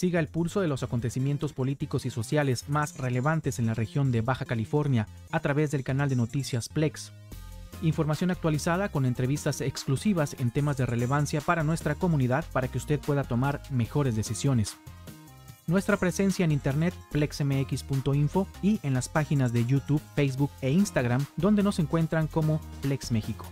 siga el pulso de los acontecimientos políticos y sociales más relevantes en la región de Baja California a través del canal de noticias Plex. Información actualizada con entrevistas exclusivas en temas de relevancia para nuestra comunidad para que usted pueda tomar mejores decisiones. Nuestra presencia en internet plexmx.info y en las páginas de YouTube, Facebook e Instagram donde nos encuentran como Plex México.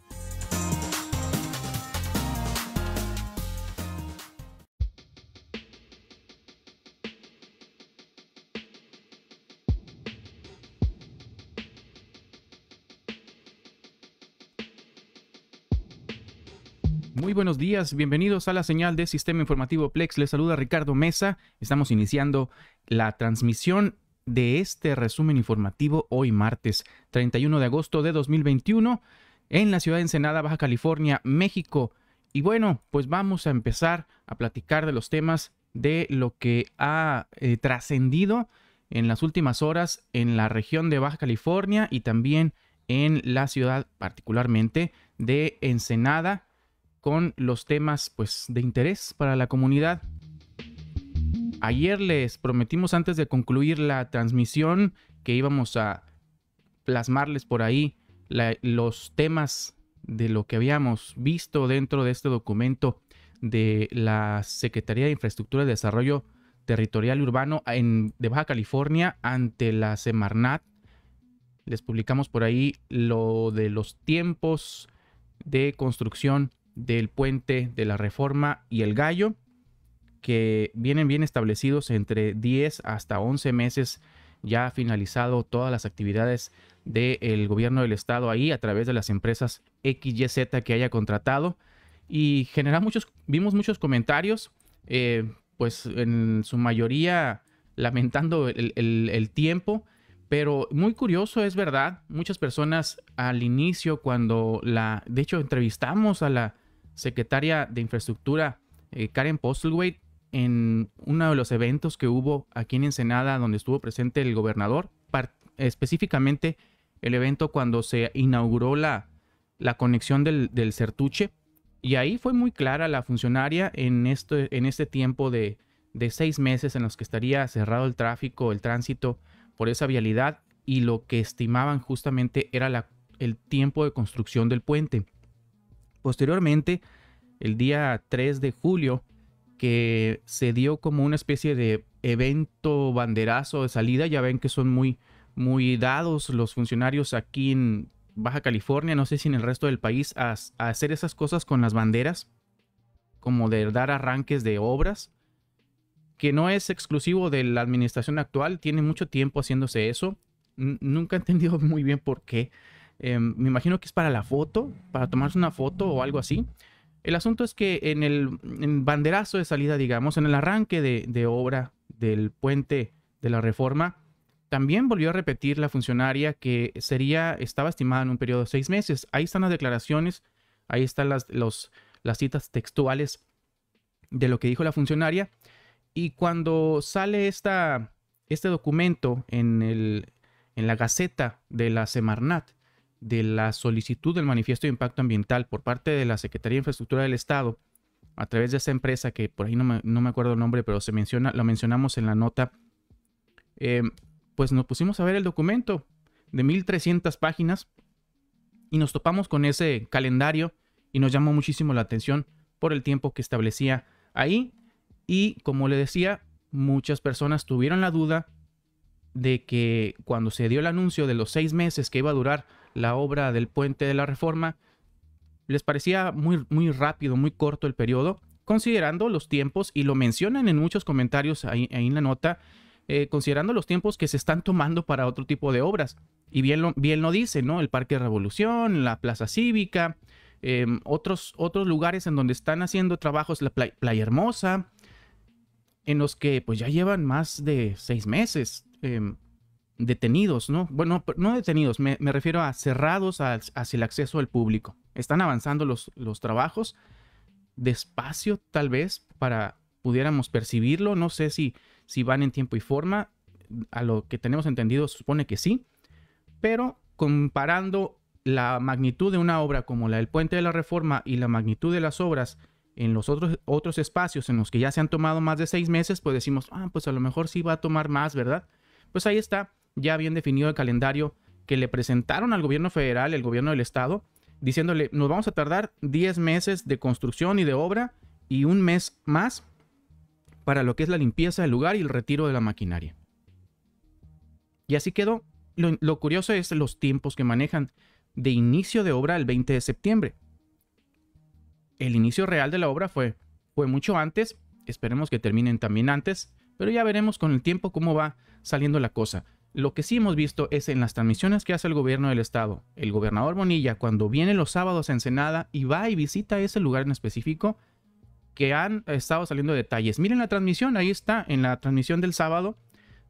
Muy buenos días, bienvenidos a la señal de Sistema Informativo Plex. Les saluda Ricardo Mesa. Estamos iniciando la transmisión de este resumen informativo hoy martes 31 de agosto de 2021 en la ciudad de Ensenada, Baja California, México. Y bueno, pues vamos a empezar a platicar de los temas de lo que ha eh, trascendido en las últimas horas en la región de Baja California y también en la ciudad particularmente de Ensenada con los temas pues, de interés para la comunidad. Ayer les prometimos antes de concluir la transmisión que íbamos a plasmarles por ahí los temas de lo que habíamos visto dentro de este documento de la Secretaría de Infraestructura y Desarrollo Territorial Urbano en, de Baja California ante la Semarnat. Les publicamos por ahí lo de los tiempos de construcción del puente de la reforma y el gallo, que vienen bien establecidos entre 10 hasta 11 meses ya ha finalizado todas las actividades del gobierno del estado ahí a través de las empresas XYZ que haya contratado y genera muchos, vimos muchos comentarios, eh, pues en su mayoría lamentando el tiempo, pero muy curioso es verdad, muchas personas al inicio cuando la, de hecho entrevistamos a la secretaria de Infraestructura, eh, Karen Postlewaite, en uno de los eventos que hubo aquí en Ensenada, donde estuvo presente el gobernador, específicamente el evento cuando se inauguró la, la conexión del, del, Certuche. Y ahí fue muy clara la funcionaria en, este, en este tiempo de, seis meses en los que estaría cerrado el tráfico, el tránsito por esa vialidad y lo que estimaban justamente era la, el tiempo de construcción del puente. Posteriormente, el día 3 de julio, que se dio como una especie de evento banderazo de salida, ya ven que son muy, muy dados los funcionarios aquí en Baja California, no sé si en el resto del país, a, hacer esas cosas con las banderas, como de dar arranques de obras, que no es exclusivo de la administración actual, tiene mucho tiempo haciéndose eso, nunca he entendido muy bien por qué, Em, me imagino que es para la foto, para tomarse una foto o algo así. El asunto es que en el banderazo de salida, digamos, en el arranque de, obra del puente de la reforma, también volvió a repetir la funcionaria que sería, estaba estimada en un periodo de seis meses. Ahí están las declaraciones, ahí están las, los, las citas textuales de lo que dijo la funcionaria. Y cuando sale esta, este documento en, el, en la Gaceta de la Semarnat, de la solicitud del manifiesto de impacto ambiental por parte de la Secretaría de Infraestructura del Estado a través de esa empresa que por ahí no me, acuerdo el nombre, pero se menciona, lo mencionamos en la nota, eh, pues nos pusimos a ver el documento de 1300 páginas y nos topamos con ese calendario y nos llamó muchísimo la atención por el tiempo que establecía ahí y como le decía, muchas personas tuvieron la duda de que cuando se dio el anuncio de los seis meses que iba a durar la obra del puente de la reforma, les parecía muy, muy rápido, muy corto el periodo, considerando los tiempos, y lo mencionan en muchos comentarios ahí, en la nota, eh, considerando los tiempos que se están tomando para otro tipo de obras. Y bien lo, bien lo dice, ¿no? El Parque de Revolución, la Plaza Cívica, em, otros, otros lugares en donde están haciendo trabajos, la Playa Hermosa, en los que pues ya llevan más de seis meses. Em, detenidos, ¿no? Bueno, no detenidos, me, refiero a cerrados hacia el acceso al público. Están avanzando los, los trabajos despacio, tal vez, para pudiéramos percibirlo. No sé si, si van en tiempo y forma. A lo que tenemos entendido, supone que sí. Pero comparando la magnitud de una obra como la del Puente de la Reforma y la magnitud de las obras en los otros, otros espacios en los que ya se han tomado más de seis meses, pues decimos, ah, pues a lo mejor sí va a tomar más, ¿verdad? Pues ahí está ya bien definido el calendario que le presentaron al gobierno federal, el gobierno del estado, diciéndole, nos vamos a tardar 10 meses de construcción y de obra y un mes más para lo que es la limpieza del lugar y el retiro de la maquinaria. Y así quedó. Lo, curioso es los tiempos que manejan de inicio de obra el 20 de septiembre. El inicio real de la obra fue, fue mucho antes, esperemos que terminen también antes, pero ya veremos con el tiempo cómo va saliendo la cosa. Lo que sí hemos visto es en las transmisiones que hace el gobierno del estado, el gobernador Bonilla, cuando viene los sábados a Ensenada y va y visita ese lugar en específico, que han estado saliendo detalles. Miren la transmisión, ahí está, en la transmisión del sábado,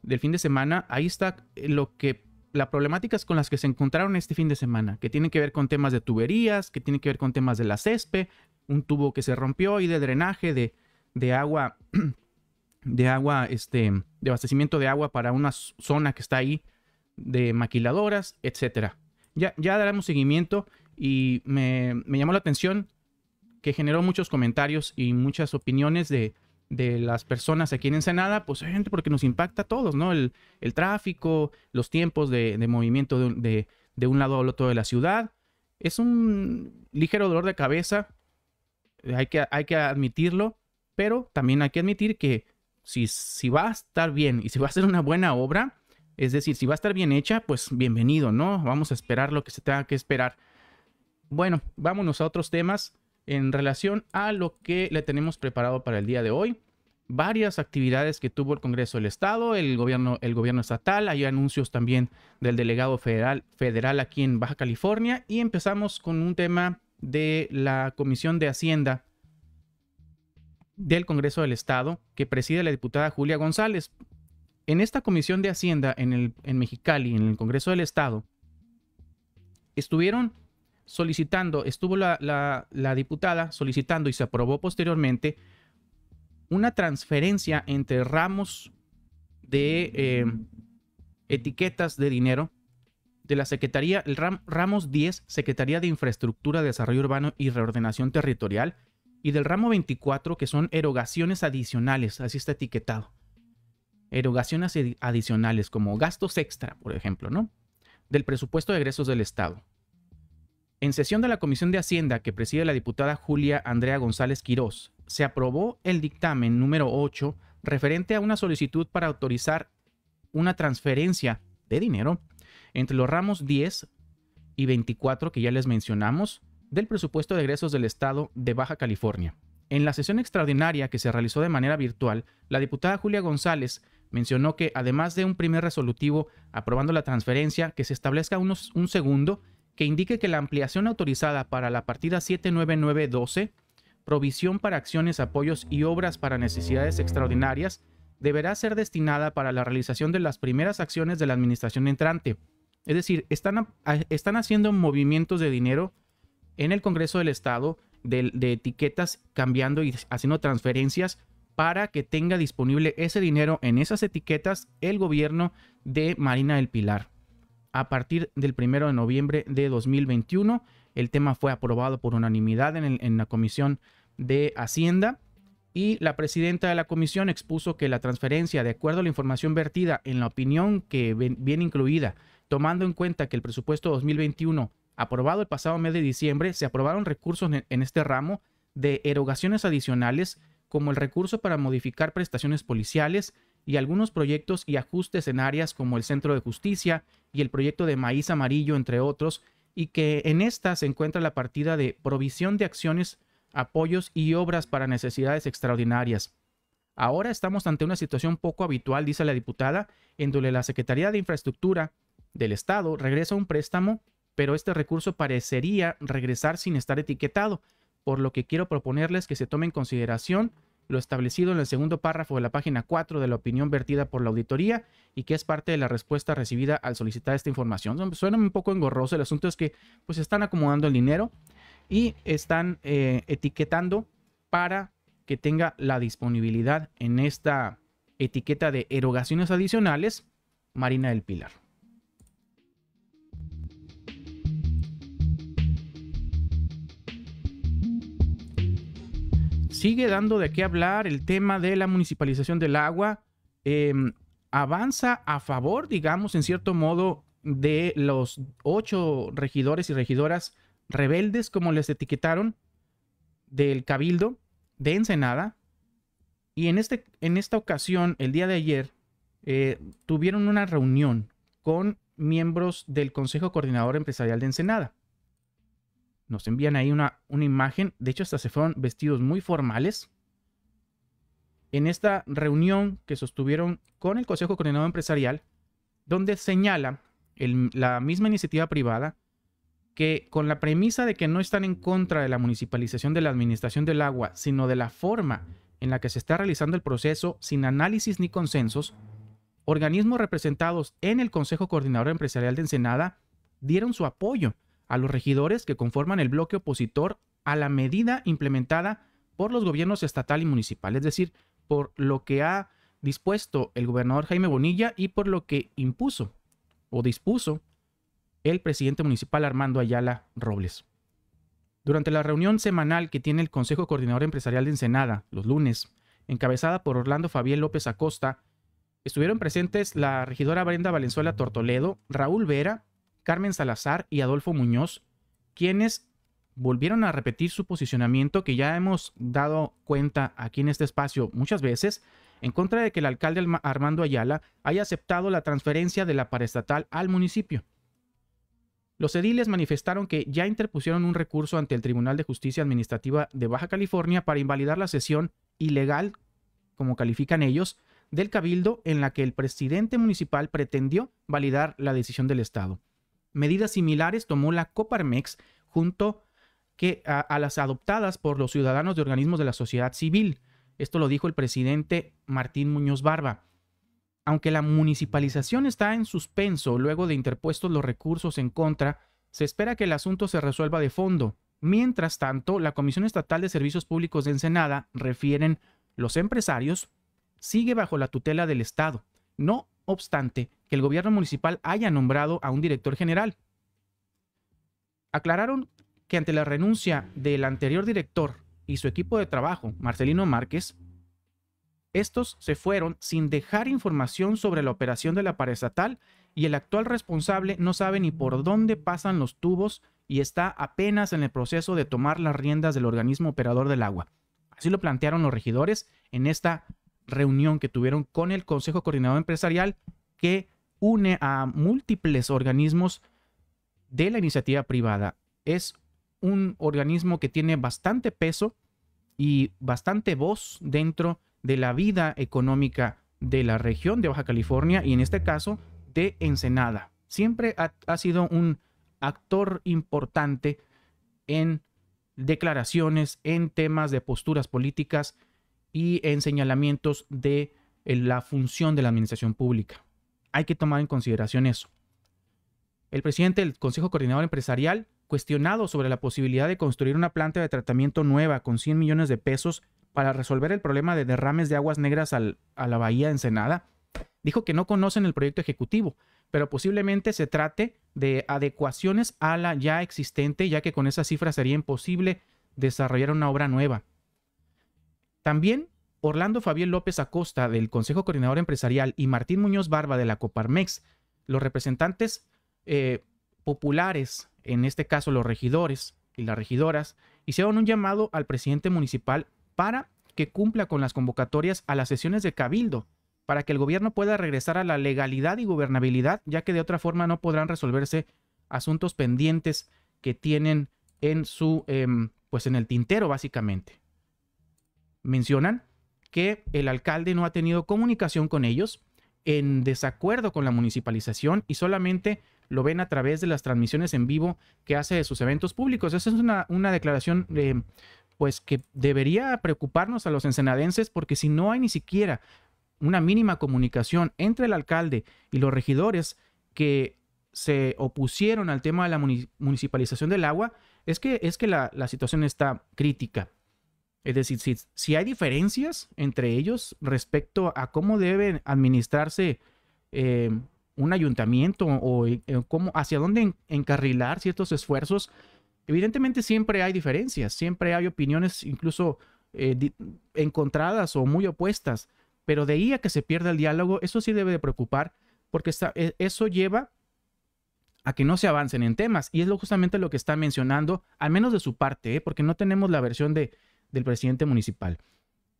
del fin de semana, ahí está eh, lo que las problemáticas con las que se encontraron este fin de semana, que tienen que ver con temas de tuberías, que tienen que ver con temas de la césped, un tubo que se rompió y de drenaje de, de agua de agua, este, de abastecimiento de agua para una zona que está ahí de maquiladoras, etcétera. Ya, ya daremos seguimiento y me, llamó la atención que generó muchos comentarios y muchas opiniones de, las personas aquí en Ensenada, pues gente, porque nos impacta a todos, ¿no? El, tráfico, los tiempos de, movimiento de, un lado al otro de la ciudad. Es un ligero dolor de cabeza, hay que, hay que admitirlo, pero también hay que admitir que si, va a estar bien y si va a ser una buena obra, es decir, si va a estar bien hecha, pues bienvenido, ¿no? Vamos a esperar lo que se tenga que esperar. Bueno, vámonos a otros temas en relación a lo que le tenemos preparado para el día de hoy. Varias actividades que tuvo el Congreso del Estado, el gobierno, el gobierno estatal, hay anuncios también del delegado federal, federal aquí en Baja California y empezamos con un tema de la Comisión de Hacienda del Congreso del Estado que preside la diputada Julia González. En esta comisión de Hacienda en, el, en Mexicali, en el Congreso del Estado, estuvieron solicitando, estuvo la, la, diputada solicitando y se aprobó posteriormente una transferencia entre ramos de eh, etiquetas de dinero de la Secretaría, el Ram, Ramos 10, Secretaría de Infraestructura, Desarrollo Urbano y Reordenación Territorial, y del ramo 24, que son erogaciones adicionales, así está etiquetado. Erogaciones adicionales, como gastos extra, por ejemplo, ¿no? Del presupuesto de egresos del Estado. En sesión de la Comisión de Hacienda que preside la diputada Julia Andrea González Quirós, se aprobó el dictamen número 8 referente a una solicitud para autorizar una transferencia de dinero entre los ramos 10 y 24 que ya les mencionamos del presupuesto de egresos del Estado de Baja California. En la sesión extraordinaria que se realizó de manera virtual, la diputada Julia González mencionó que además de un primer resolutivo aprobando la transferencia, que se establezca un segundo que indique que la ampliación autorizada para la partida 79912, provisión para acciones, apoyos y obras para necesidades extraordinarias, deberá ser destinada para la realización de las primeras acciones de la administración entrante. Es decir, están, están haciendo movimientos de dinero en el Congreso del Estado de, etiquetas cambiando y haciendo transferencias para que tenga disponible ese dinero en esas etiquetas el gobierno de Marina del Pilar. A partir del 1 de noviembre de 2021, el tema fue aprobado por unanimidad en, en la Comisión de Hacienda y la presidenta de la comisión expuso que la transferencia, de acuerdo a la información vertida en la opinión que viene incluida, tomando en cuenta que el presupuesto 2021 aprobado el pasado mes de diciembre, se aprobaron recursos en este ramo de erogaciones adicionales como el recurso para modificar prestaciones policiales y algunos proyectos y ajustes en áreas como el Centro de Justicia y el proyecto de Maíz Amarillo, entre otros, y que en esta se encuentra la partida de provisión de acciones, apoyos y obras para necesidades extraordinarias. Ahora estamos ante una situación poco habitual, dice la diputada, en donde la Secretaría de Infraestructura del Estado regresa un préstamo pero este recurso parecería regresar sin estar etiquetado, por lo que quiero proponerles que se tome en consideración lo establecido en el segundo párrafo de la página 4 de la opinión vertida por la auditoría y que es parte de la respuesta recibida al solicitar esta información. Suena un poco engorroso, el asunto es que pues están acomodando el dinero y están eh, etiquetando para que tenga la disponibilidad en esta etiqueta de erogaciones adicionales Marina del Pilar. sigue dando de qué hablar el tema de la municipalización del agua. Em, avanza a favor, digamos, en cierto modo, de los ocho regidores y regidoras rebeldes, como les etiquetaron, del Cabildo de Ensenada. Y en, este, en esta ocasión, el día de ayer, eh, tuvieron una reunión con miembros del Consejo Coordinador Empresarial de Ensenada. Nos envían ahí una, una imagen. De hecho, hasta se fueron vestidos muy formales. En esta reunión que sostuvieron con el Consejo Coordinador Empresarial, donde señala la misma iniciativa privada que con la premisa de que no están en contra de la municipalización de la administración del agua, sino de la forma en la que se está realizando el proceso sin análisis ni consensos, organismos representados en el Consejo Coordinador Empresarial de Ensenada dieron su apoyo a los regidores que conforman el bloque opositor a la medida implementada por los gobiernos estatal y municipal, es decir, por lo que ha dispuesto el gobernador Jaime Bonilla y por lo que impuso o dispuso el presidente municipal Armando Ayala Robles. Durante la reunión semanal que tiene el Consejo Coordinador Empresarial de Ensenada, los lunes, encabezada por Orlando Fabián López Acosta, estuvieron presentes la regidora Brenda Valenzuela Tortoledo, Raúl Vera, Carmen Salazar y Adolfo Muñoz, quienes volvieron a repetir su posicionamiento que ya hemos dado cuenta aquí en este espacio muchas veces, en contra de que el alcalde Armando Ayala haya aceptado la transferencia de la paraestatal al municipio. Los ediles manifestaron que ya interpusieron un recurso ante el Tribunal de Justicia Administrativa de Baja California para invalidar la sesión ilegal, como califican ellos, del cabildo en la que el presidente municipal pretendió validar la decisión del Estado. Medidas similares tomó la Coparmex junto a, las adoptadas por los ciudadanos de organismos de la sociedad civil. Esto lo dijo el presidente Martín Muñoz Barba. Aunque la municipalización está en suspenso luego de interpuestos los recursos en contra, se espera que el asunto se resuelva de fondo. Mientras tanto, la Comisión Estatal de Servicios Públicos de Ensenada, refieren los empresarios, sigue bajo la tutela del Estado. No obstante que el gobierno municipal haya nombrado a un director general. Aclararon que ante la renuncia del anterior director y su equipo de trabajo, Marcelino Márquez, estos se fueron sin dejar información sobre la operación de la parestatal y el actual responsable no sabe ni por dónde pasan los tubos y está apenas en el proceso de tomar las riendas del organismo operador del agua. Así lo plantearon los regidores en esta reunión que tuvieron con el Consejo Coordinador Empresarial que une a múltiples organismos de la iniciativa privada. Es un organismo que tiene bastante peso y bastante voz dentro de la vida económica de la región de Baja California y en este caso de Ensenada. Siempre ha, ha sido un actor importante en declaraciones, en temas de posturas políticas y en señalamientos de eh, la función de la administración pública. Hay que tomar en consideración eso. El presidente del Consejo Coordinador Empresarial, cuestionado sobre la posibilidad de construir una planta de tratamiento nueva con 100 millones de pesos para resolver el problema de derrames de aguas negras a la bahía de Ensenada, dijo que no conocen el proyecto ejecutivo, pero posiblemente se trate de adecuaciones a la ya existente, ya que con esa cifra sería imposible desarrollar una obra nueva. También Orlando Fabián López Acosta del Consejo Coordinador Empresarial y Martín Muñoz Barba de la Coparmex, los representantes eh, populares, en este caso los regidores y las regidoras, hicieron un llamado al presidente municipal para que cumpla con las convocatorias a las sesiones de cabildo, para que el gobierno pueda regresar a la legalidad y gobernabilidad, ya que de otra forma no podrán resolverse asuntos pendientes que tienen en su, em, pues en el tintero básicamente. Mencionan que el alcalde no ha tenido comunicación con ellos en desacuerdo con la municipalización y solamente lo ven a través de las transmisiones en vivo que hace de sus eventos públicos. Esa es una, declaración eh, pues que debería preocuparnos a los ensenadenses porque si no hay ni siquiera una mínima comunicación entre el alcalde y los regidores que se opusieron al tema de la municipalización del agua, es que, es que la, la situación está crítica. Es decir, si, hay diferencias entre ellos respecto a cómo deben administrarse eh, un ayuntamiento eh, o cómo, hacia dónde encarrilar ciertos esfuerzos, evidentemente siempre hay diferencias, siempre hay opiniones incluso eh, encontradas o muy opuestas, pero de ahí a que se pierda el diálogo, eso sí debe de preocupar porque e, eso lleva a que no se avancen en temas y es lo, justamente lo que está mencionando, al menos de su parte, porque no tenemos la versión de, del presidente municipal.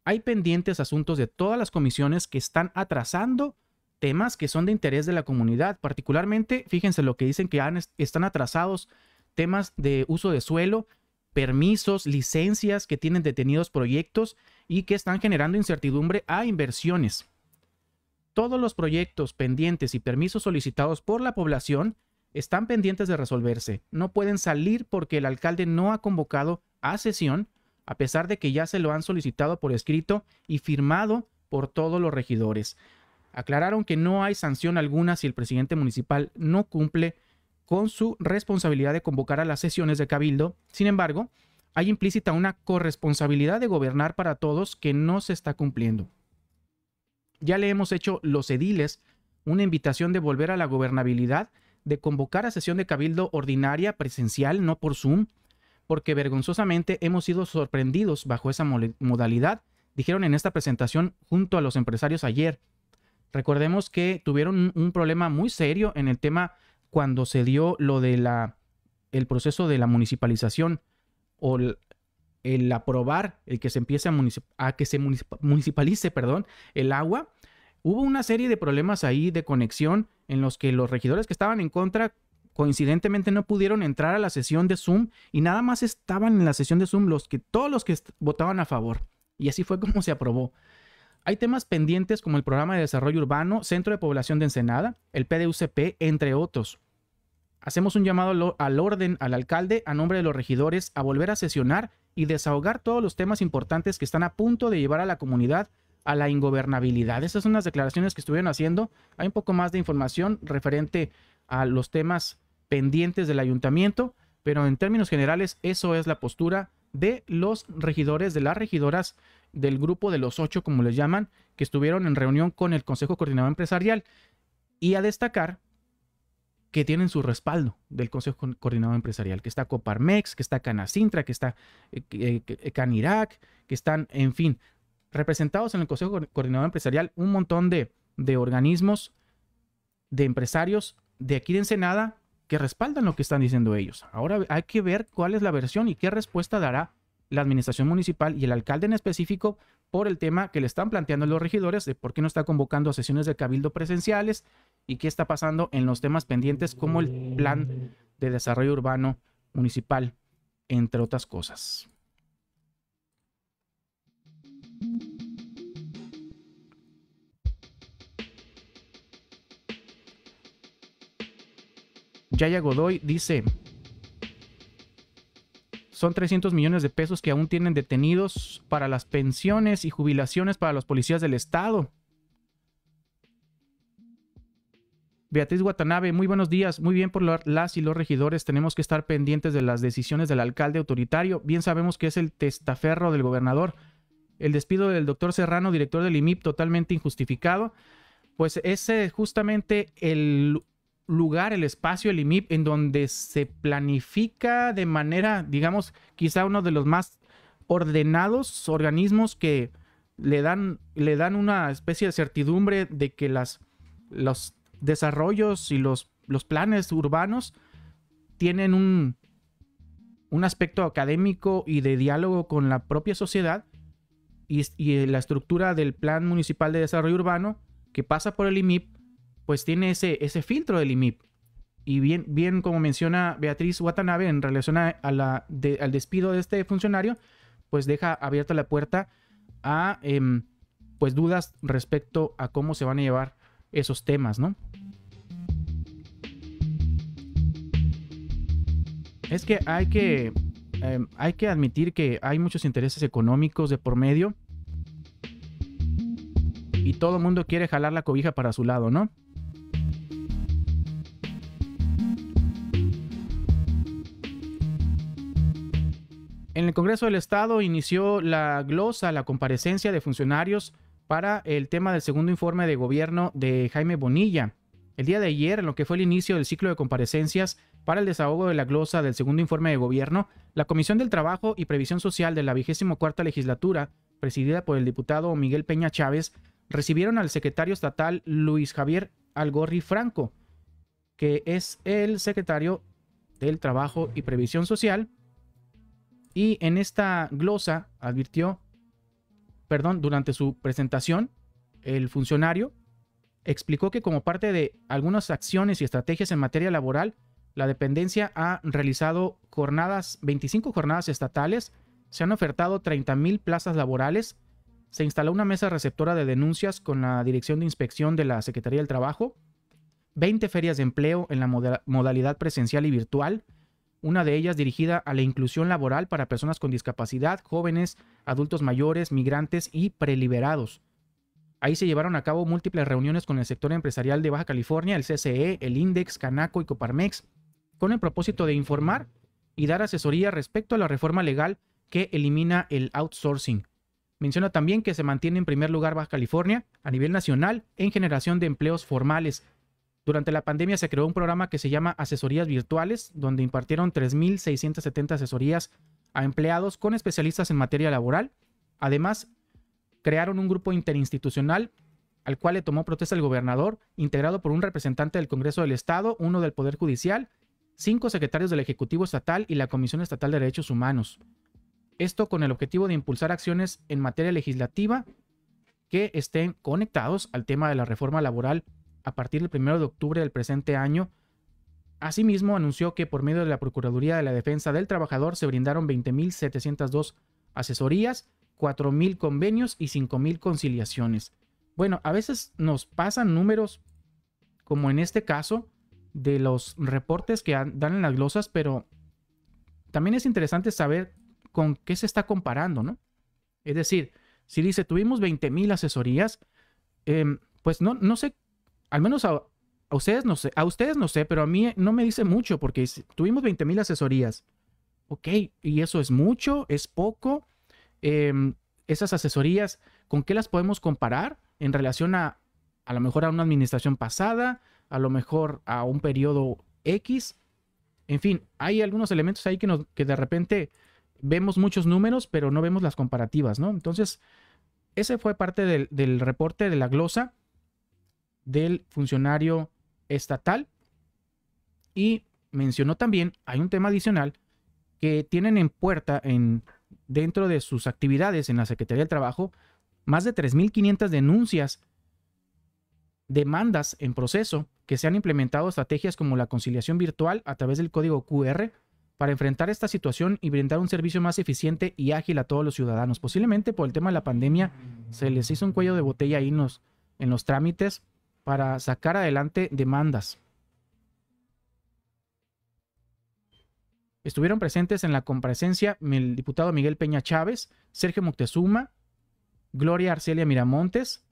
Hay pendientes asuntos de todas las comisiones que están atrasando temas que son de interés de la comunidad. Particularmente, fíjense lo que dicen que están atrasados temas de uso de suelo, permisos, licencias que tienen detenidos proyectos y que están generando incertidumbre a inversiones. Todos los proyectos pendientes y permisos solicitados por la población están pendientes de resolverse. No pueden salir porque el alcalde no ha convocado a sesión a pesar de que ya se lo han solicitado por escrito y firmado por todos los regidores. Aclararon que no hay sanción alguna si el presidente municipal no cumple con su responsabilidad de convocar a las sesiones de cabildo. Sin embargo, hay implícita una corresponsabilidad de gobernar para todos que no se está cumpliendo. Ya le hemos hecho los ediles una invitación de volver a la gobernabilidad, de convocar a sesión de cabildo ordinaria presencial, no por Zoom, porque vergonzosamente hemos sido sorprendidos bajo esa modalidad, dijeron en esta presentación junto a los empresarios ayer. Recordemos que tuvieron un problema muy serio en el tema cuando se dio lo de la el proceso de la municipalización o el, aprobar el que se empiece a, a que se municipalice, perdón, el agua, hubo una serie de problemas ahí de conexión en los que los regidores que estaban en contra coincidentemente no pudieron entrar a la sesión de Zoom y nada más estaban en la sesión de Zoom los que, todos los que votaban a favor. Y así fue como se aprobó. Hay temas pendientes como el Programa de Desarrollo Urbano, Centro de Población de Ensenada, el PDUCP, entre otros. Hacemos un llamado al orden al alcalde a nombre de los regidores a volver a sesionar y desahogar todos los temas importantes que están a punto de llevar a la comunidad a la ingobernabilidad. Esas son las declaraciones que estuvieron haciendo. Hay un poco más de información referente a los temas pendientes del ayuntamiento, pero en términos generales eso es la postura de los regidores, de las regidoras del grupo de los ocho, como les llaman, que estuvieron en reunión con el Consejo Coordinador Empresarial y a destacar que tienen su respaldo del Consejo Coordinador Empresarial, que está Coparmex, que está Canacintra, que está eh, eh, eh, Canirac, que están, en fin, representados en el Consejo Coordinador Empresarial un montón de, de organismos, de empresarios de aquí de Ensenada que respaldan lo que están diciendo ellos. Ahora hay que ver cuál es la versión y qué respuesta dará la administración municipal y el alcalde en específico por el tema que le están planteando los regidores de por qué no está convocando sesiones de cabildo presenciales y qué está pasando en los temas pendientes como el plan de desarrollo urbano municipal, entre otras cosas. Yaya Godoy dice, son 300 millones de pesos que aún tienen detenidos para las pensiones y jubilaciones para los policías del Estado. Beatriz Guatanabe, muy buenos días. Muy bien por las y los regidores. Tenemos que estar pendientes de las decisiones del alcalde autoritario. Bien sabemos que es el testaferro del gobernador. El despido del doctor Serrano, director del IMIP, totalmente injustificado. Pues ese justamente el lugar, el espacio, el IMIP, en donde se planifica de manera, digamos, quizá uno de los más ordenados organismos que le dan, le dan una especie de certidumbre de que las, los desarrollos y los, los planes urbanos tienen un, un aspecto académico y de diálogo con la propia sociedad y, y la estructura del Plan Municipal de Desarrollo Urbano que pasa por el IMIP pues tiene ese, ese filtro del IMIP. Y bien, bien como menciona Beatriz Watanabe en relación a, la, al despido de este funcionario, pues deja abierta la puerta a em, pues dudas respecto a cómo se van a llevar esos temas, ¿no? Es que hay que, em, hay que admitir que hay muchos intereses económicos de por medio y todo el mundo quiere jalar la cobija para su lado, ¿no? En el Congreso del Estado inició la glosa, la comparecencia de funcionarios para el tema del segundo informe de gobierno de Jaime Bonilla. El día de ayer, en lo que fue el inicio del ciclo de comparecencias para el desahogo de la glosa del segundo informe de gobierno, la Comisión del Trabajo y Previsión Social de la vigésimo cuarta legislatura, presidida por el diputado Miguel Peña Chávez, recibieron al secretario estatal Luis Javier Algorri Franco, que es el secretario del Trabajo y Previsión Social, y en esta glosa advirtió, perdón, durante su presentación, el funcionario explicó que como parte de algunas acciones y estrategias en materia laboral, la dependencia ha realizado jornadas, 25 jornadas estatales, se han ofertado 30.000 plazas laborales, se instaló una mesa receptora de denuncias con la Dirección de Inspección de la Secretaría del Trabajo, 20 ferias de empleo en la modalidad presencial y virtual, una de ellas dirigida a la inclusión laboral para personas con discapacidad, jóvenes, adultos mayores, migrantes y preliberados. Ahí se llevaron a cabo múltiples reuniones con el sector empresarial de Baja California, el CCE, el INDEX, Canaco y Coparmex, con el propósito de informar y dar asesoría respecto a la reforma legal que elimina el outsourcing. Menciona también que se mantiene en primer lugar Baja California a nivel nacional en generación de empleos formales, durante la pandemia se creó un programa que se llama Asesorías Virtuales, donde impartieron 3.670 asesorías a empleados con especialistas en materia laboral. Además, crearon un grupo interinstitucional al cual le tomó protesta el gobernador, integrado por un representante del Congreso del Estado, uno del Poder Judicial, cinco secretarios del Ejecutivo Estatal y la Comisión Estatal de Derechos Humanos. Esto con el objetivo de impulsar acciones en materia legislativa que estén conectados al tema de la reforma laboral a partir del 1 de octubre del presente año. Asimismo, anunció que por medio de la Procuraduría de la Defensa del Trabajador se brindaron 20.702 asesorías, 4.000 convenios y 5.000 conciliaciones. Bueno, a veces nos pasan números, como en este caso, de los reportes que dan en las glosas, pero también es interesante saber con qué se está comparando, ¿no? Es decir, si dice, tuvimos 20.000 asesorías, em, pues no, no sé al menos a, ustedes no sé, a ustedes no sé, pero a mí no me dice mucho porque tuvimos 20 mil asesorías. Ok, y eso es mucho, es poco. Em, esas asesorías, ¿con qué las podemos comparar en relación a a lo mejor a una administración pasada, a lo mejor a un periodo X? En fin, hay algunos elementos ahí que, que de repente vemos muchos números, pero no vemos las comparativas, ¿no? Entonces, ese fue parte del reporte de la glosa del funcionario estatal. Y mencionó también, hay un tema adicional que tienen en puerta en, dentro de sus actividades en la Secretaría del Trabajo más de 3.500 denuncias, demandas en proceso que se han implementado estrategias como la conciliación virtual a través del código QR para enfrentar esta situación y brindar un servicio más eficiente y ágil a todos los ciudadanos. Posiblemente por el tema de la pandemia se les hizo un cuello de botella ahí en los, en los trámites para sacar adelante demandas. Estuvieron presentes en la comparecencia el diputado Miguel Peña Chávez, Sergio Moctezuma, Gloria Arcelia Miramontes,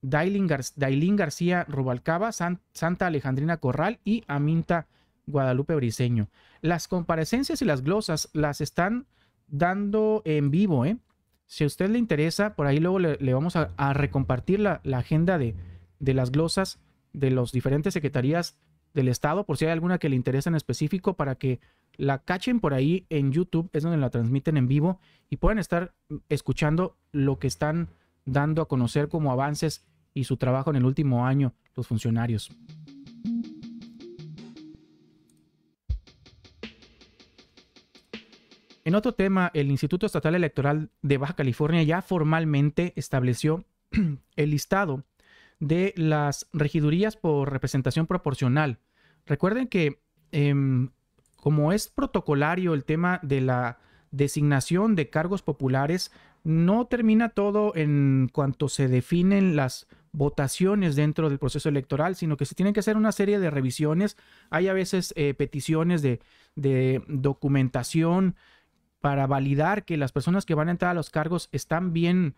Dailin, García Rubalcaba, Santa Alejandrina Corral y Aminta Guadalupe Briseño. Las comparecencias y las glosas las están dando en vivo. ¿eh? Si a usted le interesa, por ahí luego le, vamos a, recompartir la agenda de, de las glosas de las diferentes secretarías del Estado, por si hay alguna que le interesa en específico, para que la cachen por ahí en YouTube, es donde la transmiten en vivo y puedan estar escuchando lo que están dando a conocer como avances y su trabajo en el último año los funcionarios. En otro tema, el Instituto Estatal Electoral de Baja California ya formalmente estableció el listado de las regidurías por representación proporcional. Recuerden que em, como es protocolario el tema de la designación de cargos populares, no termina todo en cuanto se definen las votaciones dentro del proceso electoral, sino que se tienen que hacer una serie de revisiones. Hay a veces eh, peticiones de documentación, para validar que las personas que van a entrar a los cargos están bien,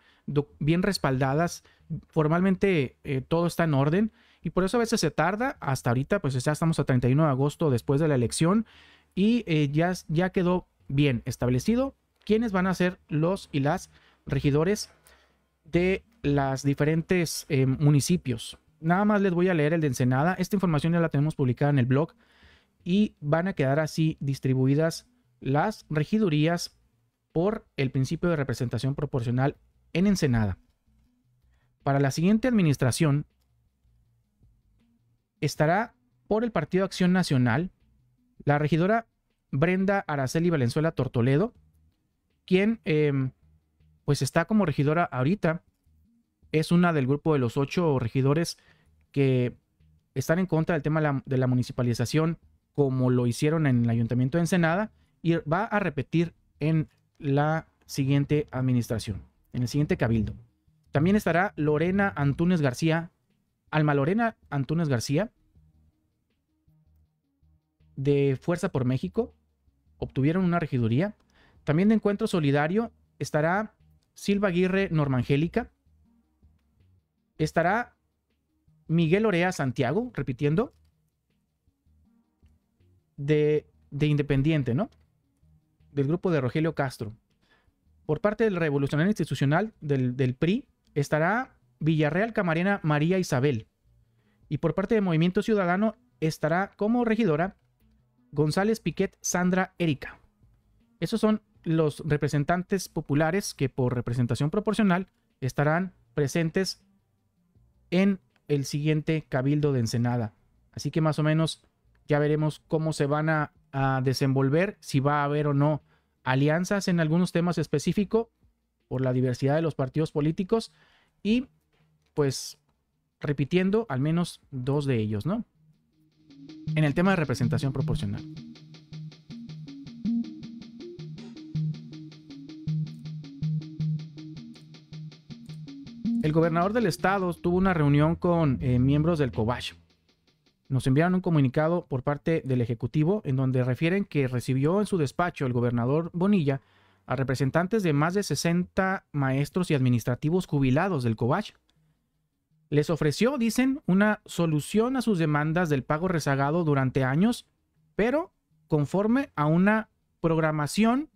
bien respaldadas, formalmente eh, todo está en orden y por eso a veces se tarda, hasta ahorita pues ya estamos a 31 de agosto después de la elección y eh, ya, quedó bien establecido quiénes van a ser los y las regidores de las diferentes eh, municipios. Nada más les voy a leer el de Ensenada. Esta información ya la tenemos publicada en el blog y van a quedar así distribuidas las regidurías por el principio de representación proporcional en Ensenada. Para la siguiente administración estará por el Partido Acción Nacional la regidora Brenda Araceli Valenzuela Tortoledo, quien em, pues está como regidora ahorita. Es una del grupo de los ocho regidores que están en contra del tema de la, de la municipalización como lo hicieron en el Ayuntamiento de Ensenada y va a repetir en la siguiente administración, en el siguiente cabildo. También estará Lorena Antúnez García, Alma Lorena Antúnez García, de Fuerza por México, obtuvieron una regiduría. También de Encuentro Solidario estará Silva Aguirre Normangélica, estará Miguel Orea Santiago, repitiendo, de, de Independiente, ¿no? del grupo de Rogelio Castro. Por parte del revolucionario institucional del, PRI estará Villarreal Camarena María Isabel. Y por parte de Movimiento Ciudadano estará como regidora González Piquet Sandra Erika. Esos son los representantes populares que por representación proporcional estarán presentes en el siguiente cabildo de Ensenada. Así que más o menos ya veremos cómo se van a a desenvolver, si va a haber o no alianzas en algunos temas específicos por la diversidad de los partidos políticos y pues repitiendo al menos dos de ellos, ¿no? En el tema de representación proporcional. El gobernador del estado tuvo una reunión con eh, miembros del COBASH, nos enviaron un comunicado por parte del Ejecutivo en donde refieren que recibió en su despacho el gobernador Bonilla a representantes de más de 60 maestros y administrativos jubilados del COBACH. Les ofreció, dicen, una solución a sus demandas del pago rezagado durante años, pero conforme a una programación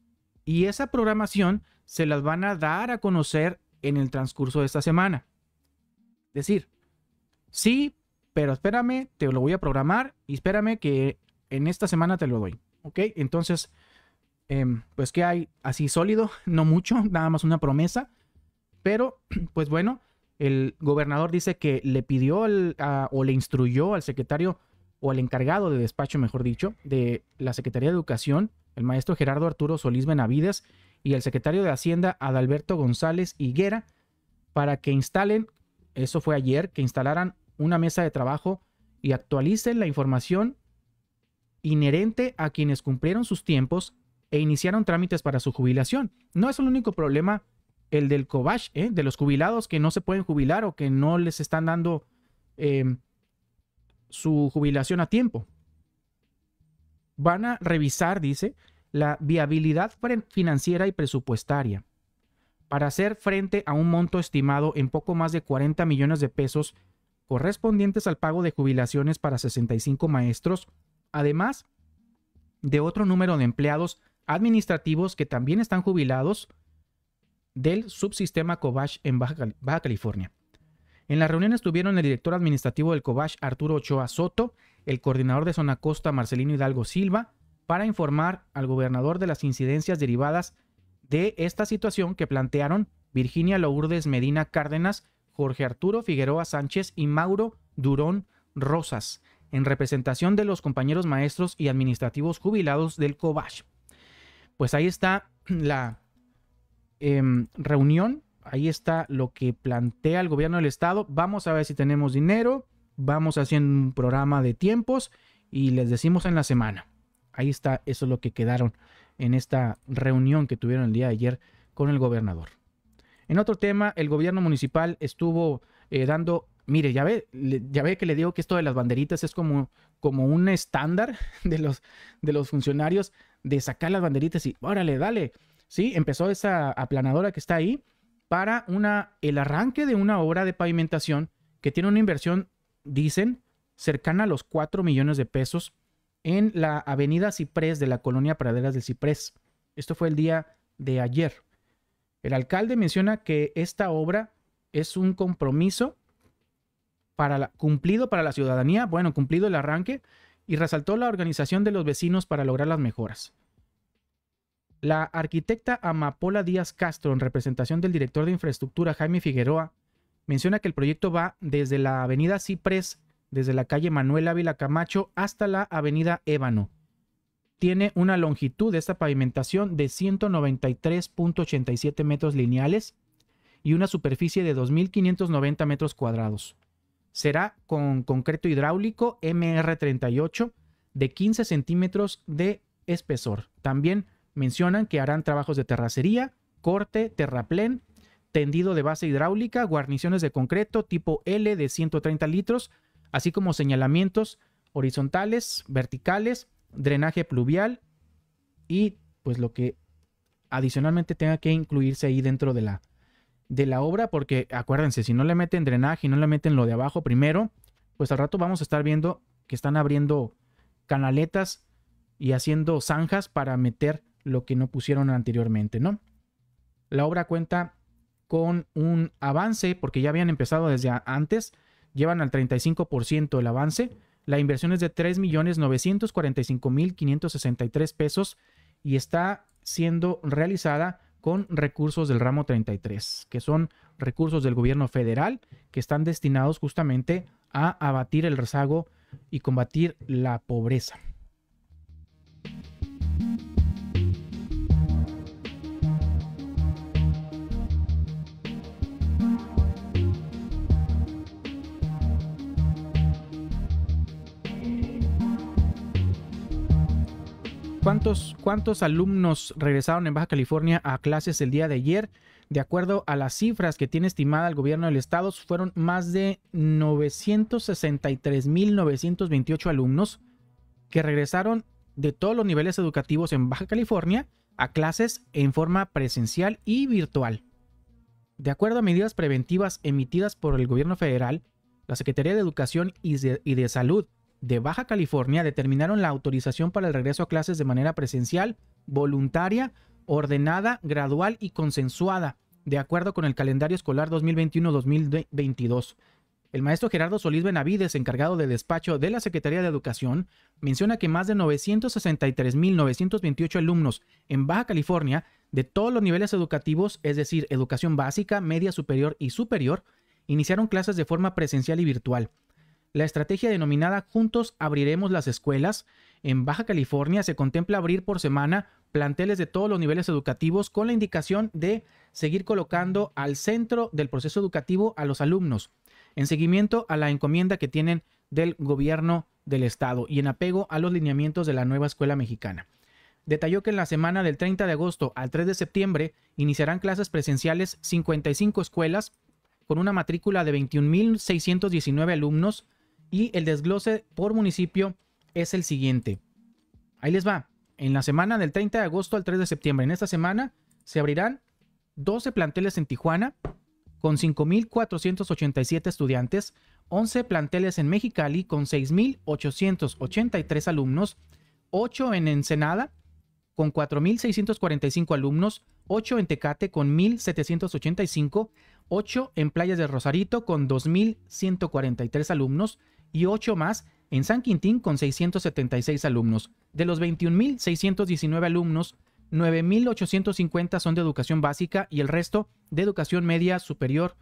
y esa programación se las van a dar a conocer en el transcurso de esta semana. Es decir, sí pero espérame, te lo voy a programar y espérame que en esta semana te lo doy, ¿ok? Entonces, em, pues que hay así sólido, no mucho, nada más una promesa, pero pues bueno, el gobernador dice que le pidió o le instruyó al secretario o al encargado de despacho, mejor dicho, de la Secretaría de Educación, el maestro Gerardo Arturo Solís Benavides y el secretario de Hacienda Adalberto González Higuera, para que instalen, eso fue ayer, que instalaran una mesa de trabajo y actualicen la información inherente a quienes cumplieron sus tiempos e iniciaron trámites para su jubilación. No es el único problema el del COVASH, ¿eh? de los jubilados que no se pueden jubilar o que no les están dando em, su jubilación a tiempo. Van a revisar, dice, la viabilidad financiera y presupuestaria para hacer frente a un monto estimado en poco más de 40 millones de pesos correspondientes al pago de jubilaciones para 65 maestros, además de otro número de empleados administrativos que también están jubilados del subsistema COVASH en Baja, California. En la reunión estuvieron el director administrativo del cobash Arturo Ochoa Soto, el coordinador de Zona Costa, Marcelino Hidalgo Silva, para informar al gobernador de las incidencias derivadas de esta situación que plantearon Virginia Lourdes Medina Cárdenas Jorge Arturo Figueroa Sánchez y Mauro Durón Rosas, en representación de los compañeros maestros y administrativos jubilados del COBACH. Pues ahí está la em, reunión, ahí está lo que plantea el gobierno del estado. Vamos a ver si tenemos dinero, vamos haciendo un programa de tiempos y les decimos en la semana. Ahí está, eso es lo que quedaron en esta reunión que tuvieron el día de ayer con el gobernador. En otro tema, el gobierno municipal estuvo eh, dando, mire, ya ve, ya ve que le digo que esto de las banderitas es como, como un estándar de los, de los funcionarios de sacar las banderitas y órale, dale. Sí, empezó esa aplanadora que está ahí para una, el arranque de una obra de pavimentación que tiene una inversión, dicen, cercana a los 4 millones de pesos en la avenida Ciprés de la colonia Praderas del Ciprés. Esto fue el día de ayer. El alcalde menciona que esta obra es un compromiso cumplido para la ciudadanía, bueno, cumplido el arranque, y resaltó la organización de los vecinos para lograr las mejoras. La arquitecta Amapola Díaz Castro, en representación del director de infraestructura Jaime Figueroa, menciona que el proyecto va desde la avenida Ciprés, desde la calle Manuel Ávila Camacho hasta la avenida Ébano tiene una longitud de esta pavimentación de 193.87 metros lineales y una superficie de 2.590 metros cuadrados. Será con concreto hidráulico MR38 de 15 centímetros de espesor. También mencionan que harán trabajos de terracería, corte, terraplén, tendido de base hidráulica, guarniciones de concreto tipo L de 130 litros, así como señalamientos horizontales, verticales, drenaje pluvial y pues lo que adicionalmente tenga que incluirse ahí dentro de la, de la obra, porque acuérdense, si no le meten drenaje y no le meten lo de abajo primero, pues al rato vamos a estar viendo que están abriendo canaletas y haciendo zanjas para meter lo que no pusieron anteriormente, ¿no? La obra cuenta con un avance, porque ya habían empezado desde antes, llevan al 35% el avance, la inversión es de 3.945.563 pesos y está siendo realizada con recursos del ramo 33, que son recursos del gobierno federal que están destinados justamente a abatir el rezago y combatir la pobreza. ¿Cuántos, ¿Cuántos alumnos regresaron en Baja California a clases el día de ayer? De acuerdo a las cifras que tiene estimada el gobierno del estado, fueron más de 963.928 alumnos que regresaron de todos los niveles educativos en Baja California a clases en forma presencial y virtual. De acuerdo a medidas preventivas emitidas por el gobierno federal, la Secretaría de Educación y de Salud de Baja California determinaron la autorización para el regreso a clases de manera presencial, voluntaria, ordenada, gradual y consensuada, de acuerdo con el calendario escolar 2021-2022. El maestro Gerardo Solís Benavides, encargado de despacho de la Secretaría de Educación, menciona que más de 963.928 alumnos en Baja California de todos los niveles educativos, es decir, educación básica, media superior y superior, iniciaron clases de forma presencial y virtual, la estrategia denominada Juntos abriremos las escuelas en Baja California se contempla abrir por semana planteles de todos los niveles educativos con la indicación de seguir colocando al centro del proceso educativo a los alumnos, en seguimiento a la encomienda que tienen del gobierno del estado y en apego a los lineamientos de la nueva escuela mexicana. Detalló que en la semana del 30 de agosto al 3 de septiembre iniciarán clases presenciales 55 escuelas con una matrícula de 21.619 alumnos y el desglose por municipio es el siguiente. Ahí les va. En la semana del 30 de agosto al 3 de septiembre, en esta semana, se abrirán 12 planteles en Tijuana con 5.487 estudiantes, 11 planteles en Mexicali con 6.883 alumnos, 8 en Ensenada con 4.645 alumnos, 8 en Tecate con 1.785, 8 en Playas de Rosarito con 2.143 alumnos, y 8 más en San Quintín con 676 alumnos. De los 21.619 alumnos, 9.850 son de educación básica y el resto de educación media superior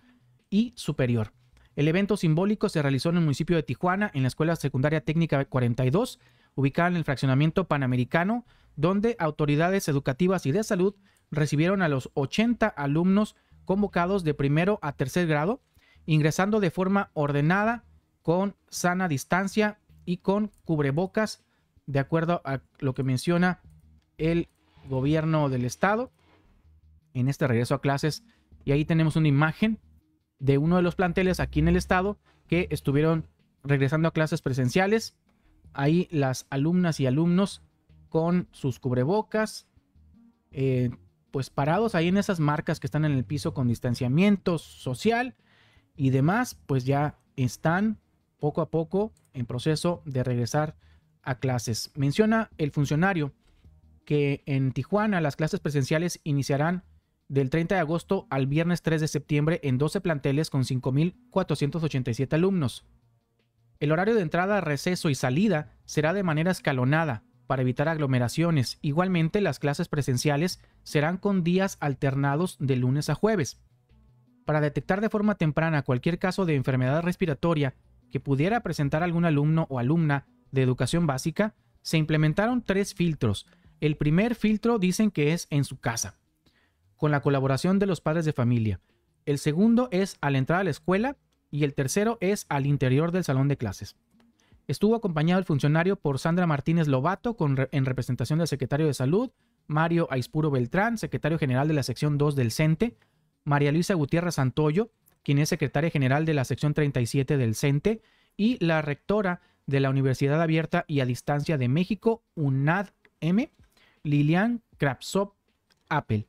y superior. El evento simbólico se realizó en el municipio de Tijuana, en la Escuela Secundaria Técnica 42, ubicada en el fraccionamiento panamericano, donde autoridades educativas y de salud recibieron a los 80 alumnos convocados de primero a tercer grado, ingresando de forma ordenada con sana distancia y con cubrebocas, de acuerdo a lo que menciona el gobierno del estado en este regreso a clases. Y ahí tenemos una imagen de uno de los planteles aquí en el estado que estuvieron regresando a clases presenciales. Ahí las alumnas y alumnos con sus cubrebocas, eh, pues parados ahí en esas marcas que están en el piso con distanciamiento social y demás, pues ya están poco a poco en proceso de regresar a clases. Menciona el funcionario que en Tijuana las clases presenciales iniciarán del 30 de agosto al viernes 3 de septiembre en 12 planteles con 5.487 alumnos. El horario de entrada, receso y salida será de manera escalonada para evitar aglomeraciones. Igualmente, las clases presenciales serán con días alternados de lunes a jueves. Para detectar de forma temprana cualquier caso de enfermedad respiratoria que pudiera presentar algún alumno o alumna de educación básica, se implementaron tres filtros. El primer filtro dicen que es en su casa, con la colaboración de los padres de familia. El segundo es a la entrada a la escuela y el tercero es al interior del salón de clases. Estuvo acompañado el funcionario por Sandra Martínez Lobato con en representación del secretario de Salud, Mario Aispuro Beltrán, secretario general de la sección 2 del CENTE, e, María Luisa Gutiérrez Santoyo, quien es secretaria general de la sección 37 del CENTE, e y la rectora de la Universidad Abierta y a Distancia de México, UNAD-M, Lilian Krapsov Apple.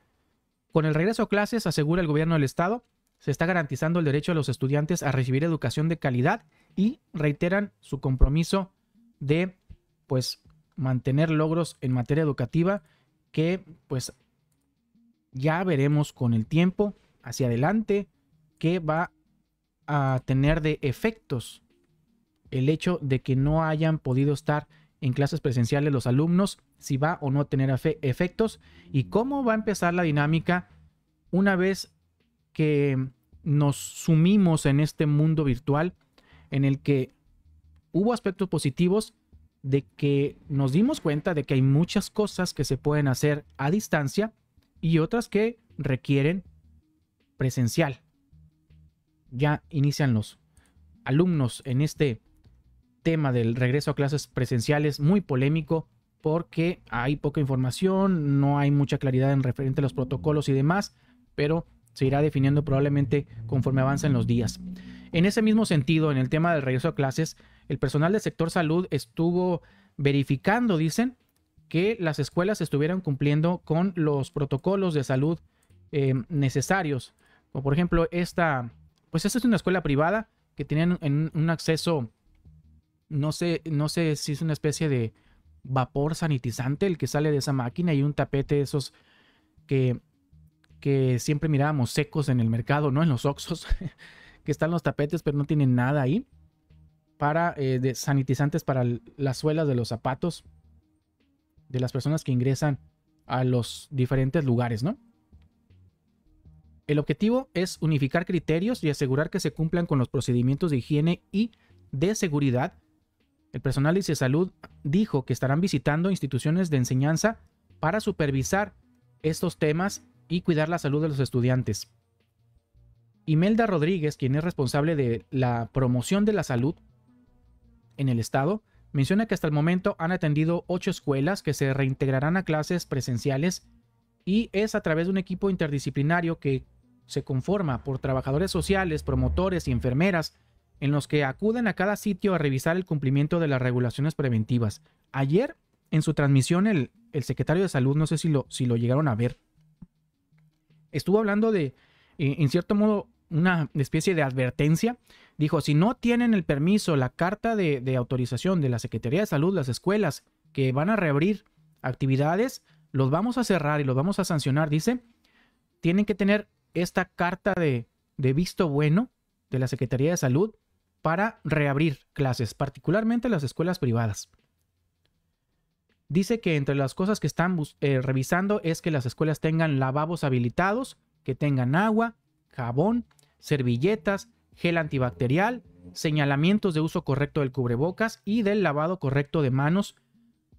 Con el regreso a clases, asegura el gobierno del Estado, se está garantizando el derecho a los estudiantes a recibir educación de calidad y reiteran su compromiso de pues mantener logros en materia educativa que pues ya veremos con el tiempo hacia adelante qué va a tener de efectos el hecho de que no hayan podido estar en clases presenciales los alumnos, si va o no a tener efectos y cómo va a empezar la dinámica una vez que nos sumimos en este mundo virtual en el que hubo aspectos positivos de que nos dimos cuenta de que hay muchas cosas que se pueden hacer a distancia y otras que requieren presencial ya inician los alumnos en este tema del regreso a clases presenciales muy polémico porque hay poca información, no hay mucha claridad en referente a los protocolos y demás, pero se irá definiendo probablemente conforme avancen los días. En ese mismo sentido, en el tema del regreso a clases, el personal del sector salud estuvo verificando, dicen, que las escuelas estuvieran cumpliendo con los protocolos de salud eh, necesarios. Como por ejemplo, esta pues esta es una escuela privada que tenían un acceso, no sé, no sé si es una especie de vapor sanitizante el que sale de esa máquina y un tapete de esos que, que siempre mirábamos secos en el mercado, ¿no? En los oxos, que están los tapetes pero no tienen nada ahí, para eh, de sanitizantes para las suelas de los zapatos de las personas que ingresan a los diferentes lugares, ¿no? El objetivo es unificar criterios y asegurar que se cumplan con los procedimientos de higiene y de seguridad. El personal de salud dijo que estarán visitando instituciones de enseñanza para supervisar estos temas y cuidar la salud de los estudiantes. Imelda Rodríguez, quien es responsable de la promoción de la salud en el estado, menciona que hasta el momento han atendido ocho escuelas que se reintegrarán a clases presenciales y es a través de un equipo interdisciplinario que se conforma por trabajadores sociales, promotores y enfermeras, en los que acuden a cada sitio a revisar el cumplimiento de las regulaciones preventivas. Ayer, en su transmisión, el, secretario de Salud, no sé si lo, si lo llegaron a ver, estuvo hablando de, eh, en cierto modo, una especie de advertencia. Dijo, si no tienen el permiso, la carta de, de, autorización de la Secretaría de Salud, las escuelas que van a reabrir actividades, los vamos a cerrar y los vamos a sancionar. Dice, tienen que tener esta carta de, de visto bueno de la Secretaría de Salud para reabrir clases, particularmente las escuelas privadas. Dice que entre las cosas que están eh, revisando es que las escuelas tengan lavabos habilitados, que tengan agua, jabón, servilletas, gel antibacterial, señalamientos de uso correcto del cubrebocas y del lavado correcto de manos,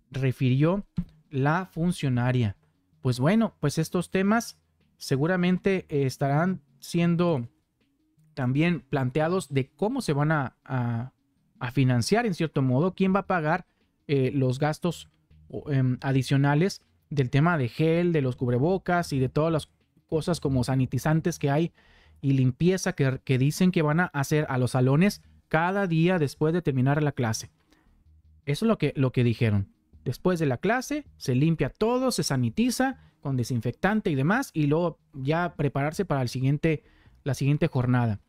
refirió la funcionaria. Pues bueno, pues estos temas seguramente eh, estarán siendo también planteados de cómo se van a, financiar en cierto modo, quién va a pagar eh, los gastos em, adicionales del tema de gel, de los cubrebocas y de todas las cosas como sanitizantes que hay y limpieza que, dicen que van a hacer a los salones cada día después de terminar la clase. Eso es lo que, lo que dijeron. Después de la clase se limpia todo, se sanitiza con desinfectante y demás, y luego ya prepararse para el siguiente, la siguiente jornada.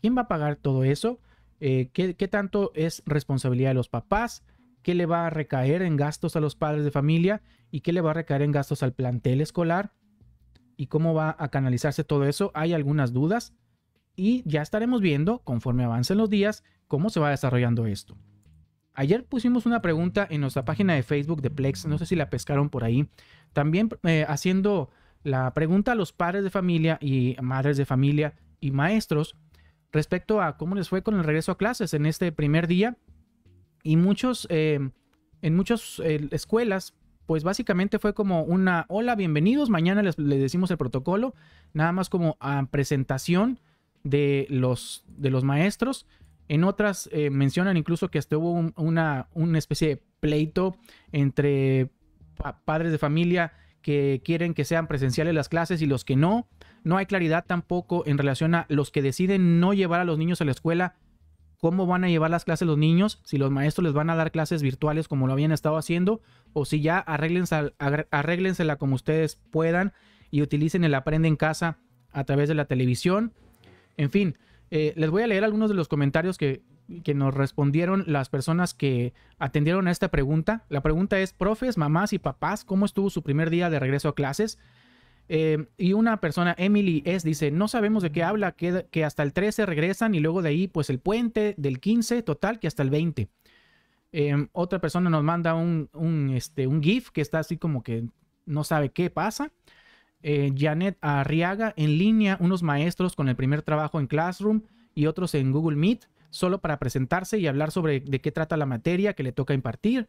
¿Quién va a pagar todo eso? Eh, ¿qué, ¿Qué tanto es responsabilidad de los papás? ¿Qué le va a recaer en gastos a los padres de familia? ¿Y qué le va a recaer en gastos al plantel escolar? ¿Y cómo va a canalizarse todo eso? Hay algunas dudas y ya estaremos viendo, conforme avancen los días, cómo se va desarrollando esto. Ayer pusimos una pregunta en nuestra página de Facebook de Plex, no sé si la pescaron por ahí, también eh, haciendo la pregunta a los padres de familia y madres de familia y maestros respecto a cómo les fue con el regreso a clases en este primer día. Y muchos, em, en muchas eh, escuelas, pues básicamente fue como una, hola, bienvenidos, mañana les, decimos el protocolo, nada más como presentación de los, de los maestros en otras eh, mencionan incluso que hasta hubo una, una, especie de pleito entre padres de familia que quieren que sean presenciales las clases y los que no. No hay claridad tampoco en relación a los que deciden no llevar a los niños a la escuela, cómo van a llevar las clases los niños, si los maestros les van a dar clases virtuales como lo habían estado haciendo, o si ya arréglensela como ustedes puedan y utilicen el aprende en casa a través de la televisión. En fin, eh, les voy a leer algunos de los comentarios que, nos respondieron las personas que atendieron a esta pregunta. La pregunta es, profes, mamás y papás, ¿cómo estuvo su primer día de regreso a clases? Eh, y una persona, Emily S., dice, no sabemos de qué habla, que, hasta el 13 regresan y luego de ahí pues el puente del 15, total que hasta el 20. Em, otra persona nos manda un, un, este, un GIF que está así como que no sabe qué pasa. Eh, Janet Arriaga en línea unos maestros con el primer trabajo en Classroom y otros en Google Meet, solo para presentarse y hablar sobre de qué trata la materia que le toca impartir.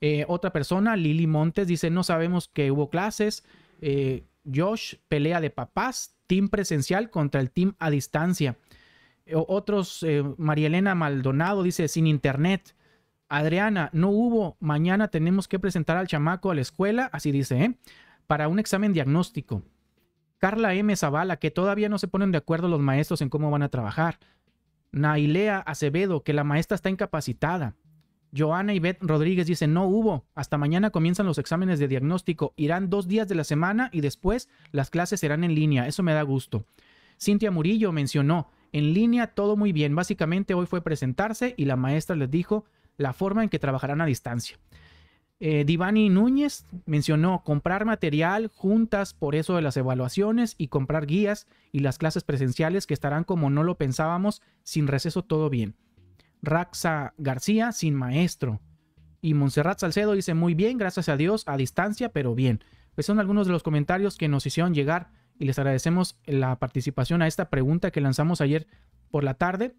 Eh, otra persona, Lili Montes, dice, no sabemos que hubo clases. Eh, Josh, pelea de papás, team presencial contra el team a distancia. otros, María Elena Maldonado dice, sin internet. Adriana, no hubo, mañana tenemos que presentar al chamaco a la escuela, así dice, ¿eh? para un examen diagnóstico. Carla M. Zavala, que todavía no se ponen de acuerdo los maestros en cómo van a trabajar. Nailea Acevedo, que la maestra está incapacitada. Joana Ibet Rodríguez dice, no hubo, hasta mañana comienzan los exámenes de diagnóstico, irán dos días de la semana y después las clases serán en línea, eso me da gusto. Cintia Murillo mencionó, en línea todo muy bien, básicamente hoy fue presentarse y la maestra les dijo la forma en que trabajarán a distancia. Eh, Divani Núñez mencionó comprar material juntas por eso de las evaluaciones y comprar guías y las clases presenciales que estarán como no lo pensábamos, sin receso todo bien. Raxa García sin maestro. Y Montserrat Salcedo dice muy bien, gracias a Dios, a distancia, pero bien. Pues son algunos de los comentarios que nos hicieron llegar y les agradecemos la participación a esta pregunta que lanzamos ayer por la tarde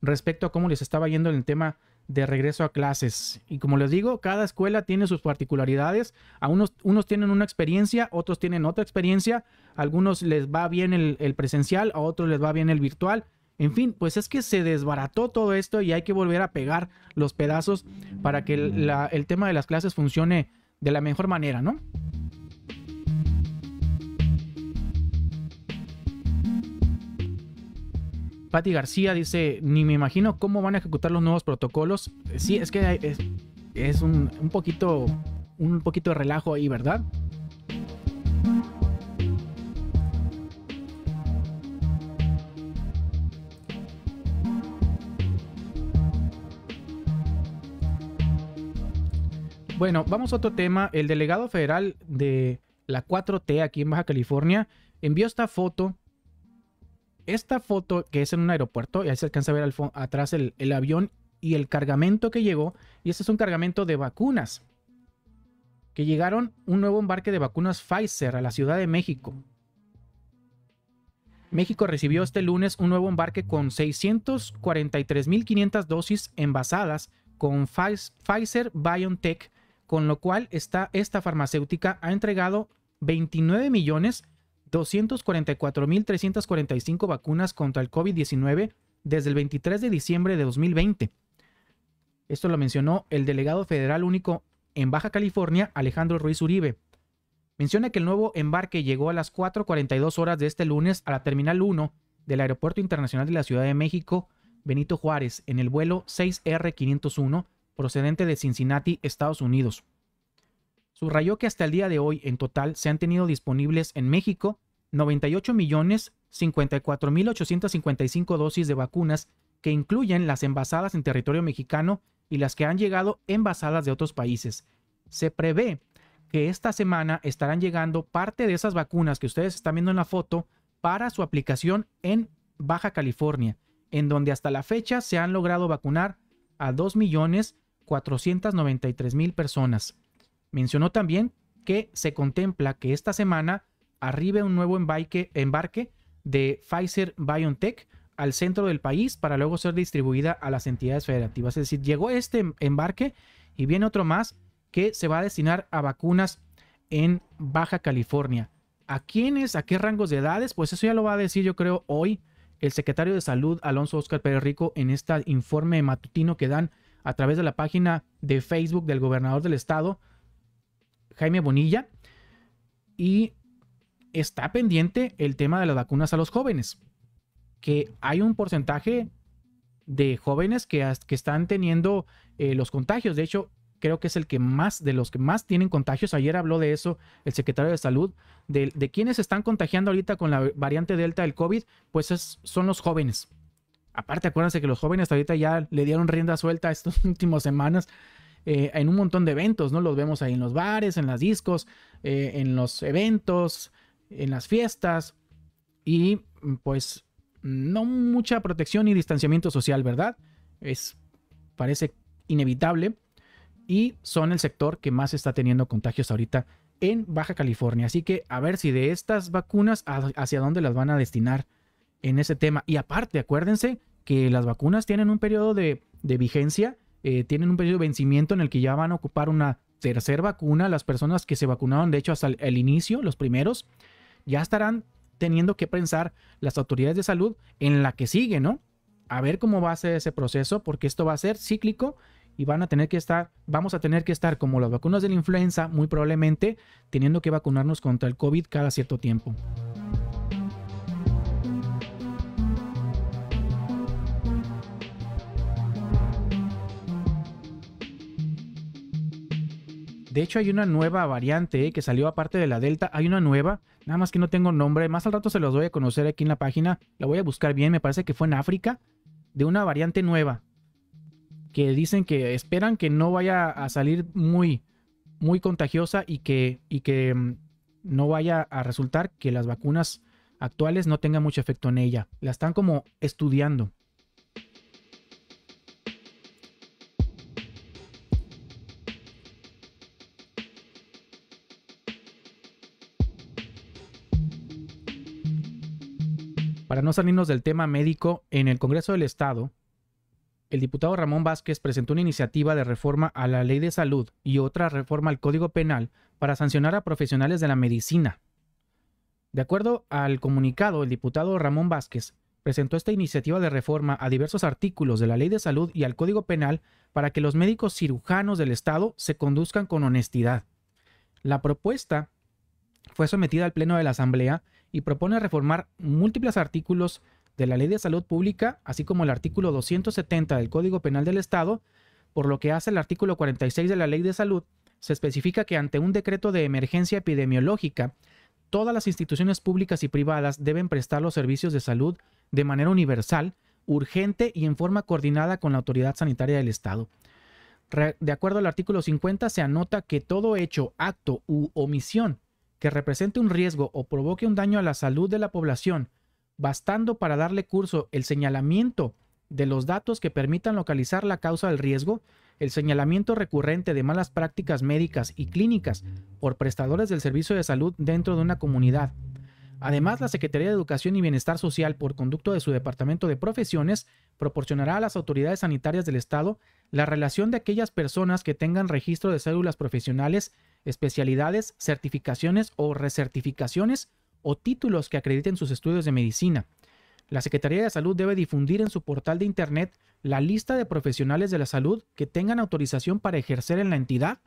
respecto a cómo les estaba yendo en el tema de regreso a clases. Y como les digo, cada escuela tiene sus particularidades. A unos, unos tienen una experiencia, otros tienen otra experiencia. A algunos les va bien el, presencial, a otros les va bien el virtual. En fin, pues es que se desbarató todo esto y hay que volver a pegar los pedazos para que el tema de las clases funcione de la mejor manera, ¿no? Patti García dice, ni me imagino cómo van a ejecutar los nuevos protocolos. Eh, sí, es que es, un, un, poquito un poquito de relajo ahí, ¿verdad? Bueno, vamos a otro tema. El delegado federal de la 4T aquí en Baja California envió esta foto esta foto que es en un aeropuerto, y ahí se alcanza a ver al atrás el, avión y el cargamento que llegó, y este es un cargamento de vacunas, que llegaron un nuevo embarque de vacunas Pfizer a la Ciudad de México. México recibió este lunes un nuevo embarque con 643.500 dosis envasadas con Pfizer BioNTech, con lo cual está esta farmacéutica ha entregado 29 millones 244.345 vacunas contra el COVID-19 desde el 23 de diciembre de 2020. Esto lo mencionó el delegado federal único en Baja California, Alejandro Ruiz Uribe. Menciona que el nuevo embarque llegó a las 4.42 horas de este lunes a la Terminal 1 del Aeropuerto Internacional de la Ciudad de México, Benito Juárez, en el vuelo 6R501 procedente de Cincinnati, Estados Unidos. Subrayó que hasta el día de hoy en total se han tenido disponibles en México 98 millones dosis de vacunas que incluyen las envasadas en territorio mexicano y las que han llegado envasadas de otros países. Se prevé que esta semana estarán llegando parte de esas vacunas que ustedes están viendo en la foto para su aplicación en Baja California, en donde hasta la fecha se han logrado vacunar a 2.493.000 personas. Mencionó también que se contempla que esta semana Arriba un nuevo embarque, embarque de Pfizer BioNTech al centro del país para luego ser distribuida a las entidades federativas. Es decir, llegó este embarque y viene otro más que se va a destinar a vacunas en Baja California. ¿A quiénes? ¿A qué rangos de edades? Pues eso ya lo va a decir yo creo hoy el secretario de Salud Alonso Oscar Pérez Rico en este informe matutino que dan a través de la página de Facebook del gobernador del estado, Jaime Bonilla. Y está pendiente el tema de las vacunas a los jóvenes, que hay un porcentaje de jóvenes que, que están teniendo eh, los contagios. De hecho, creo que es el que más, de los que más tienen contagios. Ayer habló de eso el secretario de Salud, de, quienes están contagiando ahorita con la variante Delta del COVID, pues son los jóvenes. Aparte, acuérdense que los jóvenes ahorita ya le dieron rienda suelta estas últimas semanas eh, en un montón de eventos, ¿no? Los vemos ahí en los bares, en las discos, eh, en los eventos, en las fiestas y mm, pues no mucha protección y distanciamiento social, ¿verdad? Es parece inevitable y son el sector que más está teniendo contagios ahorita en Baja California. Así que a ver si de estas vacunas hacia dónde las van a destinar en ese tema. Y aparte, acuérdense que las vacunas tienen un periodo de, vigencia, eh, tienen un periodo de vencimiento en el que ya van a ocupar una tercera vacuna las personas que se vacunaron, de hecho, hasta el inicio, los primeros ya estarán teniendo que pensar las autoridades de salud en la que sigue, ¿no? A ver cómo va a ser ese proceso, porque esto va a ser cíclico y van a tener que estar, vamos a tener que estar como las vacunas de la influenza, muy probablemente teniendo que vacunarnos contra el COVID cada cierto tiempo. De hecho, hay una nueva variante que salió aparte de la Delta. Hay una nueva, nada más que no tengo nombre. Más al rato se los voy a conocer aquí en la página. La voy a buscar bien, me parece que fue en África. De una variante nueva. Que dicen que esperan que no vaya a salir muy, muy contagiosa y que, y que mm, no vaya a resultar que las vacunas actuales no tengan mucho efecto en ella. La están como estudiando. Para no salirnos del tema médico, en el Congreso del Estado, el diputado Ramón Vázquez presentó una iniciativa de reforma a la Ley de Salud y otra reforma al Código Penal para sancionar a profesionales de la medicina. De acuerdo al comunicado, el diputado Ramón Vázquez presentó esta iniciativa de reforma a diversos artículos de la Ley de Salud y al Código Penal para que los médicos cirujanos del Estado se conduzcan con honestidad. La propuesta fue sometida al Pleno de la Asamblea y propone reformar múltiples artículos de la Ley de Salud Pública, así como el artículo 270 del Código Penal del Estado, por lo que hace el artículo 46 de la Ley de Salud, se especifica que ante un decreto de emergencia epidemiológica, todas las instituciones públicas y privadas deben prestar los servicios de salud de manera universal, urgente y en forma coordinada con la autoridad sanitaria del Estado. de acuerdo al artículo 50, se anota que todo hecho, acto u omisión que represente un riesgo o provoque un daño a la salud de la población, bastando para darle curso el señalamiento de los datos que permitan localizar la causa del riesgo, el señalamiento recurrente de malas prácticas médicas y clínicas por prestadores del servicio de salud dentro de una comunidad. Además, la Secretaría de Educación y Bienestar Social, por conducto de su Departamento de Profesiones, proporcionará a las autoridades sanitarias del Estado la relación de aquellas personas que tengan registro de cédulas profesionales, especialidades, certificaciones o recertificaciones o títulos que acrediten sus estudios de medicina. La Secretaría de Salud debe difundir en su portal de Internet la lista de profesionales de la salud que tengan autorización para ejercer en la entidad,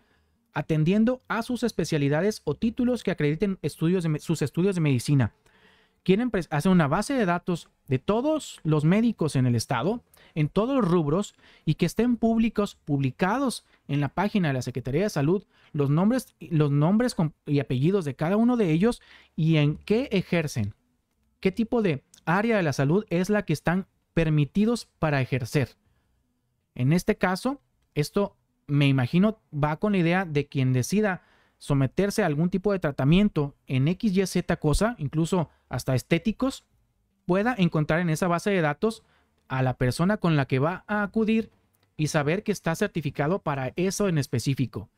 atendiendo a sus especialidades o títulos que acrediten estudios sus estudios de medicina quieren hacer una base de datos de todos los médicos en el estado, en todos los rubros, y que estén públicos, publicados en la página de la Secretaría de Salud, los nombres, los nombres y apellidos de cada uno de ellos y en qué ejercen, qué tipo de área de la salud es la que están permitidos para ejercer. En este caso, esto me imagino va con la idea de quien decida someterse a algún tipo de tratamiento en XYZ cosa, incluso hasta estéticos, pueda encontrar en esa base de datos a la persona con la que va a acudir y saber que está certificado para eso en específico.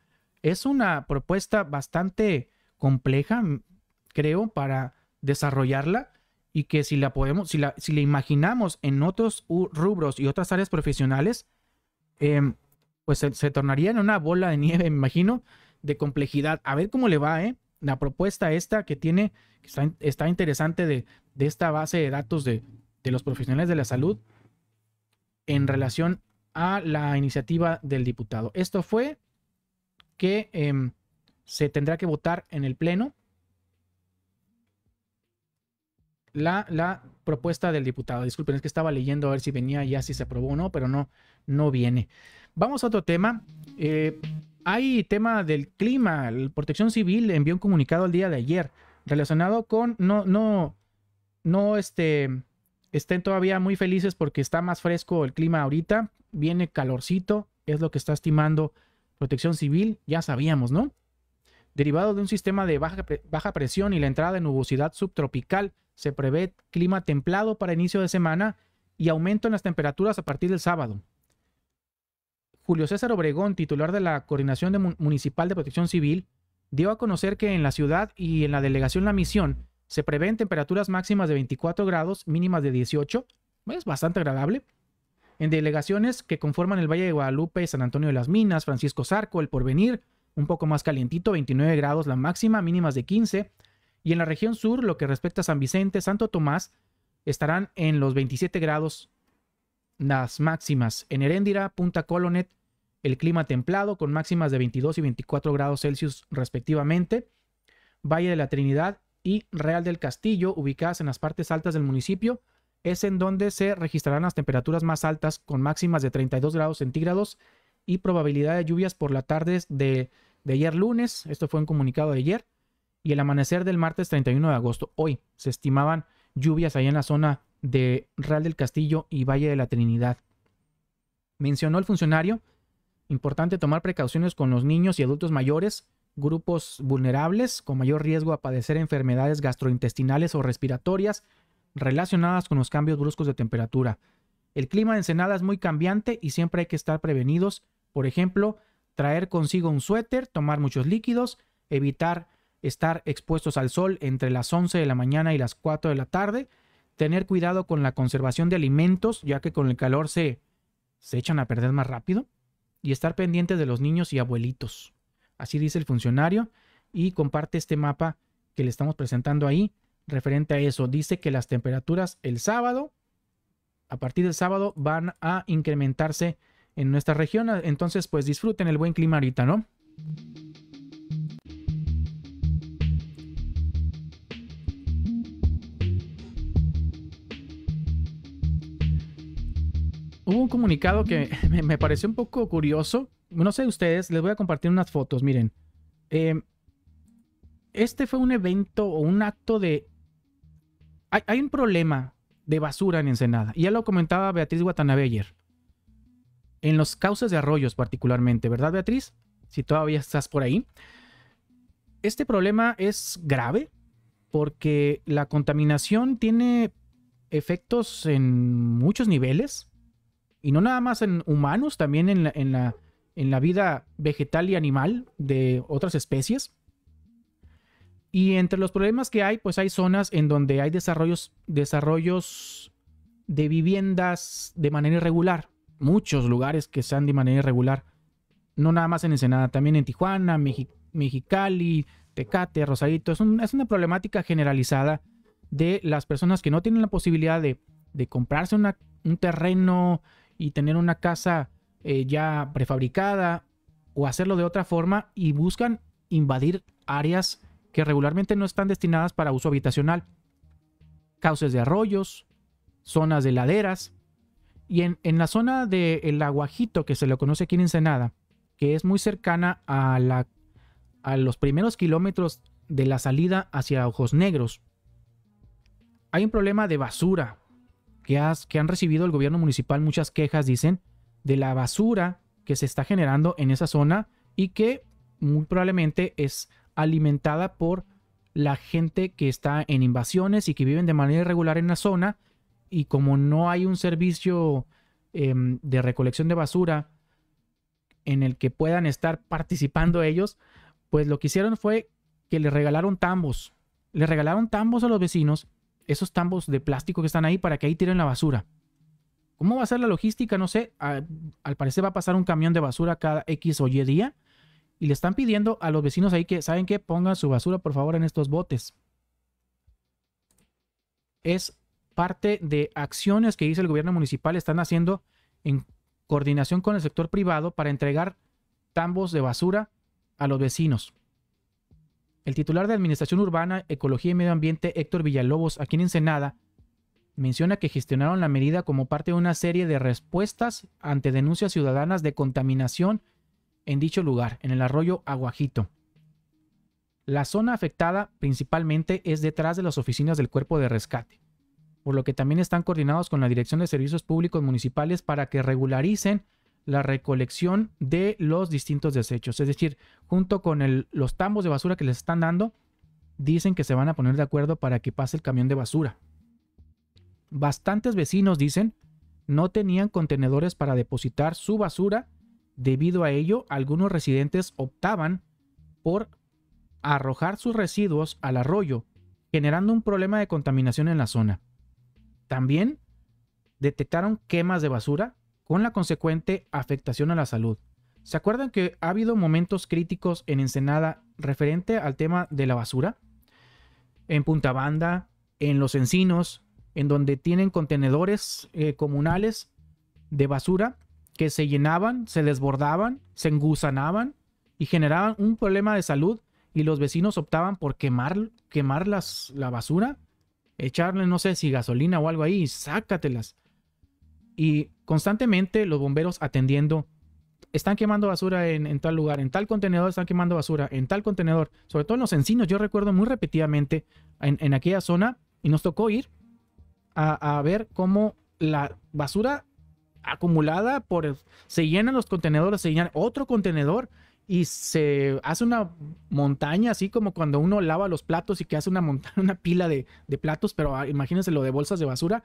Es una propuesta bastante compleja, creo, para desarrollarla y que si la podemos, si la, si imaginamos en otros rubros y otras áreas profesionales, em, pues se tornaría en una bola de nieve, me imagino, de complejidad. A ver cómo le va, ¿eh? La propuesta esta que tiene, que está, interesante de, esta base de datos de, los profesionales de la salud en relación a la iniciativa del diputado. Esto fue que em, se tendrá que votar en el Pleno la, la, propuesta del diputado. Disculpen, es que estaba leyendo a ver si venía ya, si se aprobó o no, pero no, no viene. Vamos a otro tema. Eh, hay tema del clima. Protección Civil envió un comunicado el día de ayer relacionado con no, no, no este, estén todavía muy felices porque está más fresco el clima ahorita. Viene calorcito, es lo que está estimando Protección Civil, ya sabíamos, ¿no? Derivado de un sistema de baja, baja presión y la entrada de nubosidad subtropical, se prevé clima templado para inicio de semana y aumento en las temperaturas a partir del sábado. Julio César Obregón, titular de la Coordinación Municipal de Protección Civil, dio a conocer que en la ciudad y en la delegación La Misión se prevén temperaturas máximas de 24 grados, mínimas de 18, es bastante agradable. En delegaciones que conforman el Valle de Guadalupe, San Antonio de las Minas, Francisco Zarco, El Porvenir, un poco más calientito, 29 grados la máxima, mínimas de 15. Y en la región sur, lo que respecta a San Vicente, Santo Tomás, estarán en los 27 grados las máximas. En Heréndira, Punta Colonet, el clima templado con máximas de 22 y 24 grados Celsius respectivamente. Valle de la Trinidad y Real del Castillo, ubicadas en las partes altas del municipio, es en donde se registrarán las temperaturas más altas con máximas de 32 grados centígrados y probabilidad de lluvias por la tarde de, de ayer lunes. Esto fue un comunicado de ayer. Y el amanecer del martes 31 de agosto. Hoy se estimaban lluvias allá en la zona de Real del Castillo y Valle de la Trinidad. Mencionó el funcionario, importante tomar precauciones con los niños y adultos mayores, grupos vulnerables con mayor riesgo a padecer enfermedades gastrointestinales o respiratorias relacionadas con los cambios bruscos de temperatura. El clima de Ensenada es muy cambiante y siempre hay que estar prevenidos, por ejemplo, traer consigo un suéter, tomar muchos líquidos, evitar estar expuestos al sol entre las 11 de la mañana y las 4 de la tarde, tener cuidado con la conservación de alimentos, ya que con el calor se, se echan a perder más rápido, y estar pendientes de los niños y abuelitos. Así dice el funcionario y comparte este mapa que le estamos presentando ahí referente a eso. Dice que las temperaturas el sábado, a partir del sábado, van a incrementarse en nuestra región. Entonces, pues disfruten el buen clima ahorita, ¿no? hubo un comunicado que me, pareció un poco curioso. No sé ustedes, les voy a compartir unas fotos. Miren, em, este fue un evento o un acto de... Hay, un problema de basura en Ensenada. ya lo comentaba Beatriz Watanabe ayer. En los cauces de arroyos particularmente, ¿verdad Beatriz? Si todavía estás por ahí. Este problema es grave porque la contaminación tiene efectos en muchos niveles y no nada más en humanos, también en la, en la, vida vegetal y animal de otras especies. Y entre los problemas que hay, pues hay zonas en donde hay desarrollos, desarrollos de viviendas de manera irregular. Muchos lugares que sean de manera irregular. No nada más en Ensenada, también en Tijuana, Mexicali, Tecate, Rosadito Es, una problemática generalizada de las personas que no tienen la posibilidad de, comprarse una, un terreno, y tener una casa eh, ya prefabricada o hacerlo de otra forma y buscan invadir áreas que regularmente no están destinadas para uso habitacional. Cauces de arroyos, zonas de laderas. Y en, la zona del Aguajito, que se le conoce aquí en Ensenada, que es muy cercana a, la, a los primeros kilómetros de la salida hacia Ojos Negros, hay un problema de basura, que, han recibido el gobierno municipal muchas quejas, dicen, de la basura que se está generando en esa zona y que muy probablemente es alimentada por la gente que está en invasiones y que viven de manera irregular en la zona y como no hay un servicio em, de recolección de basura en el que puedan estar participando ellos, pues lo que hicieron fue que le regalaron tambos. Le regalaron tambos a los vecinos esos tambos de plástico que están ahí para que ahí tiren la basura. ¿Cómo va a ser la logística? No sé. Al, parecer va a pasar un camión de basura cada X o Y día. Y le están pidiendo a los vecinos ahí que, ¿saben qué? Pongan su basura, por favor, en estos botes. Es parte de acciones que dice el gobierno municipal. Están haciendo en coordinación con el sector privado para entregar tambos de basura a los vecinos. El titular de Administración Urbana, Ecología y Medio Ambiente, Héctor Villalobos, aquí en Ensenada, menciona que gestionaron la medida como parte de una serie de respuestas ante denuncias ciudadanas de contaminación en dicho lugar, en el arroyo Aguajito. La zona afectada principalmente es detrás de las oficinas del cuerpo de rescate, por lo que también están coordinados con la Dirección de Servicios Públicos Municipales para que regularicen la recolección de los distintos desechos. Es decir, junto con los tambos de basura que les están dando, dicen que se van a poner de acuerdo para que pase el camión de basura. Bastantes vecinos dicen no tenían contenedores para depositar su basura. Debido a ello, algunos residentes optaban por arrojar sus residuos al arroyo, generando un problema de contaminación en la zona. También detectaron quemas de basura con la consecuente afectación a la salud. ¿Se acuerdan que ha habido momentos críticos en Ensenada referente al tema de la basura? En Punta Banda, en los encinos, en donde tienen contenedores eh, comunales de basura que se llenaban, se desbordaban, se engusanaban y generaban un problema de salud y los vecinos optaban por quemar, quemar la basura, echarle, no sé si gasolina o algo ahí y sácatelas. Y constantemente los bomberos atendiendo, están quemando basura en, tal lugar, en tal contenedor están quemando basura, en tal contenedor, sobre todo en los encinos, yo recuerdo muy repetidamente en, aquella zona y nos tocó ir a, ver cómo la basura acumulada por se llenan los contenedores, se llenan otro contenedor y se hace una montaña, así como cuando uno lava los platos y que hace una montaña, una pila de, de platos, pero ah, imagínense lo de bolsas de basura,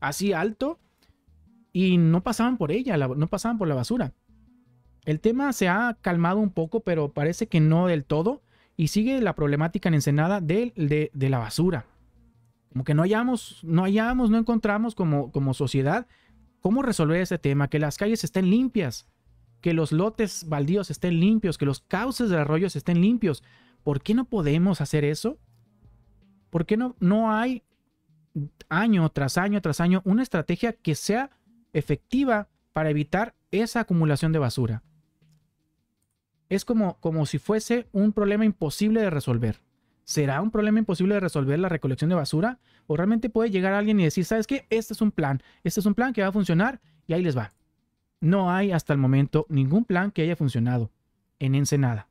así alto, y no pasaban por ella, no pasaban por la basura. El tema se ha calmado un poco, pero parece que no del todo. Y sigue la problemática en Ensenada de, de, la basura. Como que no hallamos, no no encontramos como, como sociedad cómo resolver ese tema, que las calles estén limpias, que los lotes baldíos estén limpios, que los cauces de arroyos estén limpios. ¿Por qué no podemos hacer eso? ¿Por qué no, no hay año tras año tras año una estrategia que sea efectiva para evitar esa acumulación de basura. Es como, como si fuese un problema imposible de resolver. ¿Será un problema imposible de resolver la recolección de basura? ¿O realmente puede llegar alguien y decir, sabes qué? Este es un plan, este es un plan que va a funcionar y ahí les va. No hay hasta el momento ningún plan que haya funcionado en Ensenada.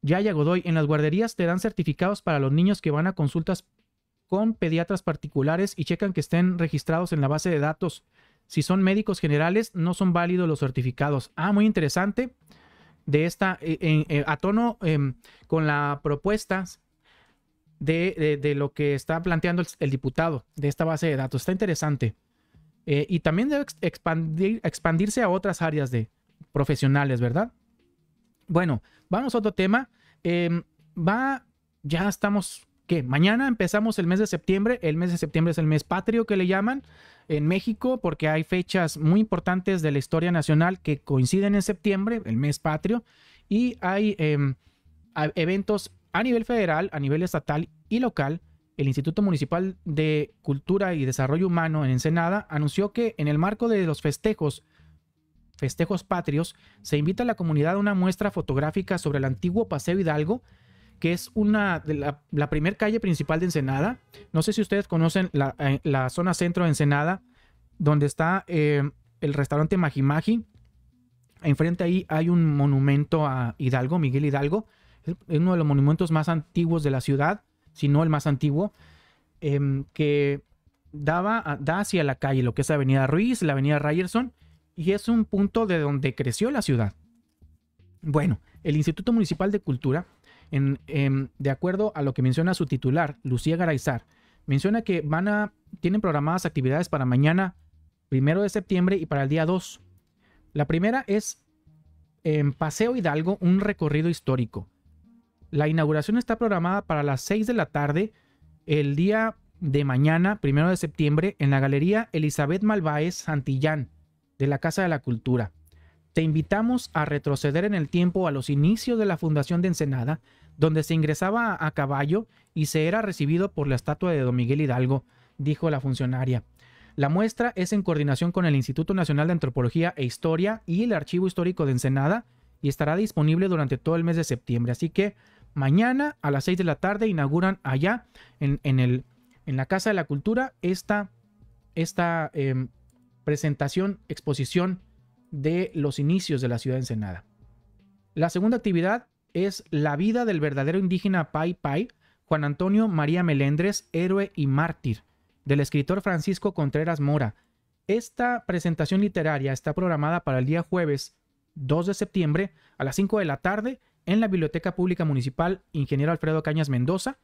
Yaya Godoy, en las guarderías te dan certificados para los niños que van a consultas con pediatras particulares y checan que estén registrados en la base de datos. Si son médicos generales, no son válidos los certificados. Ah, muy interesante. De esta, eh, eh, a tono em, con la propuesta de, lo que está planteando el, diputado de esta base de datos. Está interesante. Eh, y también debe expandirse a otras áreas de profesionales, ¿verdad? Bueno, vamos a otro tema. Em, va, ya estamos que mañana empezamos el mes de septiembre. El mes de septiembre es el mes patrio que le llaman en México porque hay fechas muy importantes de la historia nacional que coinciden en septiembre, el mes patrio, y hay em, eventos a nivel federal, a nivel estatal y local. El Instituto Municipal de Cultura y Desarrollo Humano en Ensenada anunció que en el marco de los festejos festejos patrios, se invita a la comunidad a una muestra fotográfica sobre el antiguo Paseo Hidalgo que es una de la, primera calle principal de Ensenada. No sé si ustedes conocen la, eh, zona centro de Ensenada, donde está eh, el restaurante Magimagi Enfrente ahí hay un monumento a Hidalgo, Miguel Hidalgo. Es uno de los monumentos más antiguos de la ciudad, si no el más antiguo, em, que daba, da hacia la calle, lo que es Avenida Ruiz, la Avenida Ryerson, y es un punto de donde creció la ciudad. Bueno, el Instituto Municipal de Cultura Em, de acuerdo a lo que menciona su titular, Lucía Garayzar menciona que van a, tienen programadas actividades para mañana, primero de septiembre, y para el día 2. La primera es en Paseo Hidalgo, un recorrido histórico. La inauguración está programada para las 6 de la tarde, el día de mañana, primero de septiembre, en la Galería Elizabeth Malváez Santillán, de la Casa de la Cultura. Te invitamos a retroceder en el tiempo a los inicios de la fundación de Ensenada donde se ingresaba a caballo y se era recibido por la estatua de don Miguel Hidalgo, dijo la funcionaria. La muestra es en coordinación con el Instituto Nacional de Antropología e Historia y el Archivo Histórico de Ensenada y estará disponible durante todo el mes de septiembre. Así que mañana a las 6 de la tarde inauguran allá en, el, en la Casa de la Cultura esta, esta em, presentación, exposición de los inicios de la ciudad de Ensenada. La segunda actividad es La vida del verdadero indígena Pai Pai, Juan Antonio María Melendres, héroe y mártir, del escritor Francisco Contreras Mora. Esta presentación literaria está programada para el día jueves 2 de septiembre a las 5 de la tarde en la Biblioteca Pública Municipal Ingeniero Alfredo Cañas Mendoza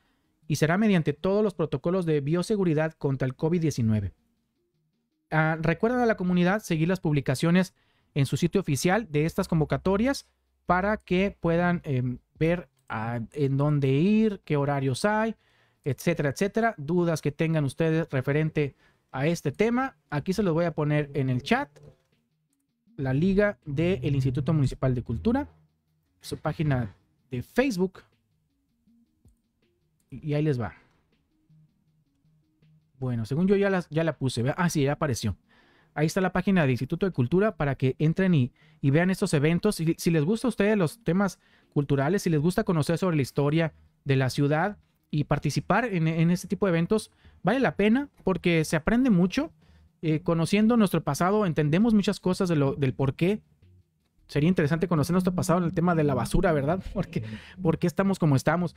y será mediante todos los protocolos de bioseguridad contra el COVID-19. Ah, recuerda a la comunidad seguir las publicaciones en su sitio oficial de estas convocatorias para que puedan em, ver en dónde ir, qué horarios hay, etcétera, etcétera. Dudas que tengan ustedes referente a este tema, aquí se los voy a poner en el chat. La liga del Instituto Municipal de Cultura, su página de Facebook. Y ahí les va. Bueno, según yo ya, ya la puse. Ah, sí, ya apareció. Ahí está la página del Instituto de Cultura para que entren y, vean estos eventos. Y si les gusta a ustedes los temas culturales, si les gusta conocer sobre la historia de la ciudad y participar en, este tipo de eventos, vale la pena porque se aprende mucho. Eh, conociendo nuestro pasado, entendemos muchas cosas del por qué. Sería interesante conocer nuestro pasado en el tema de la basura, ¿verdad? Porque, por qué estamos como estamos,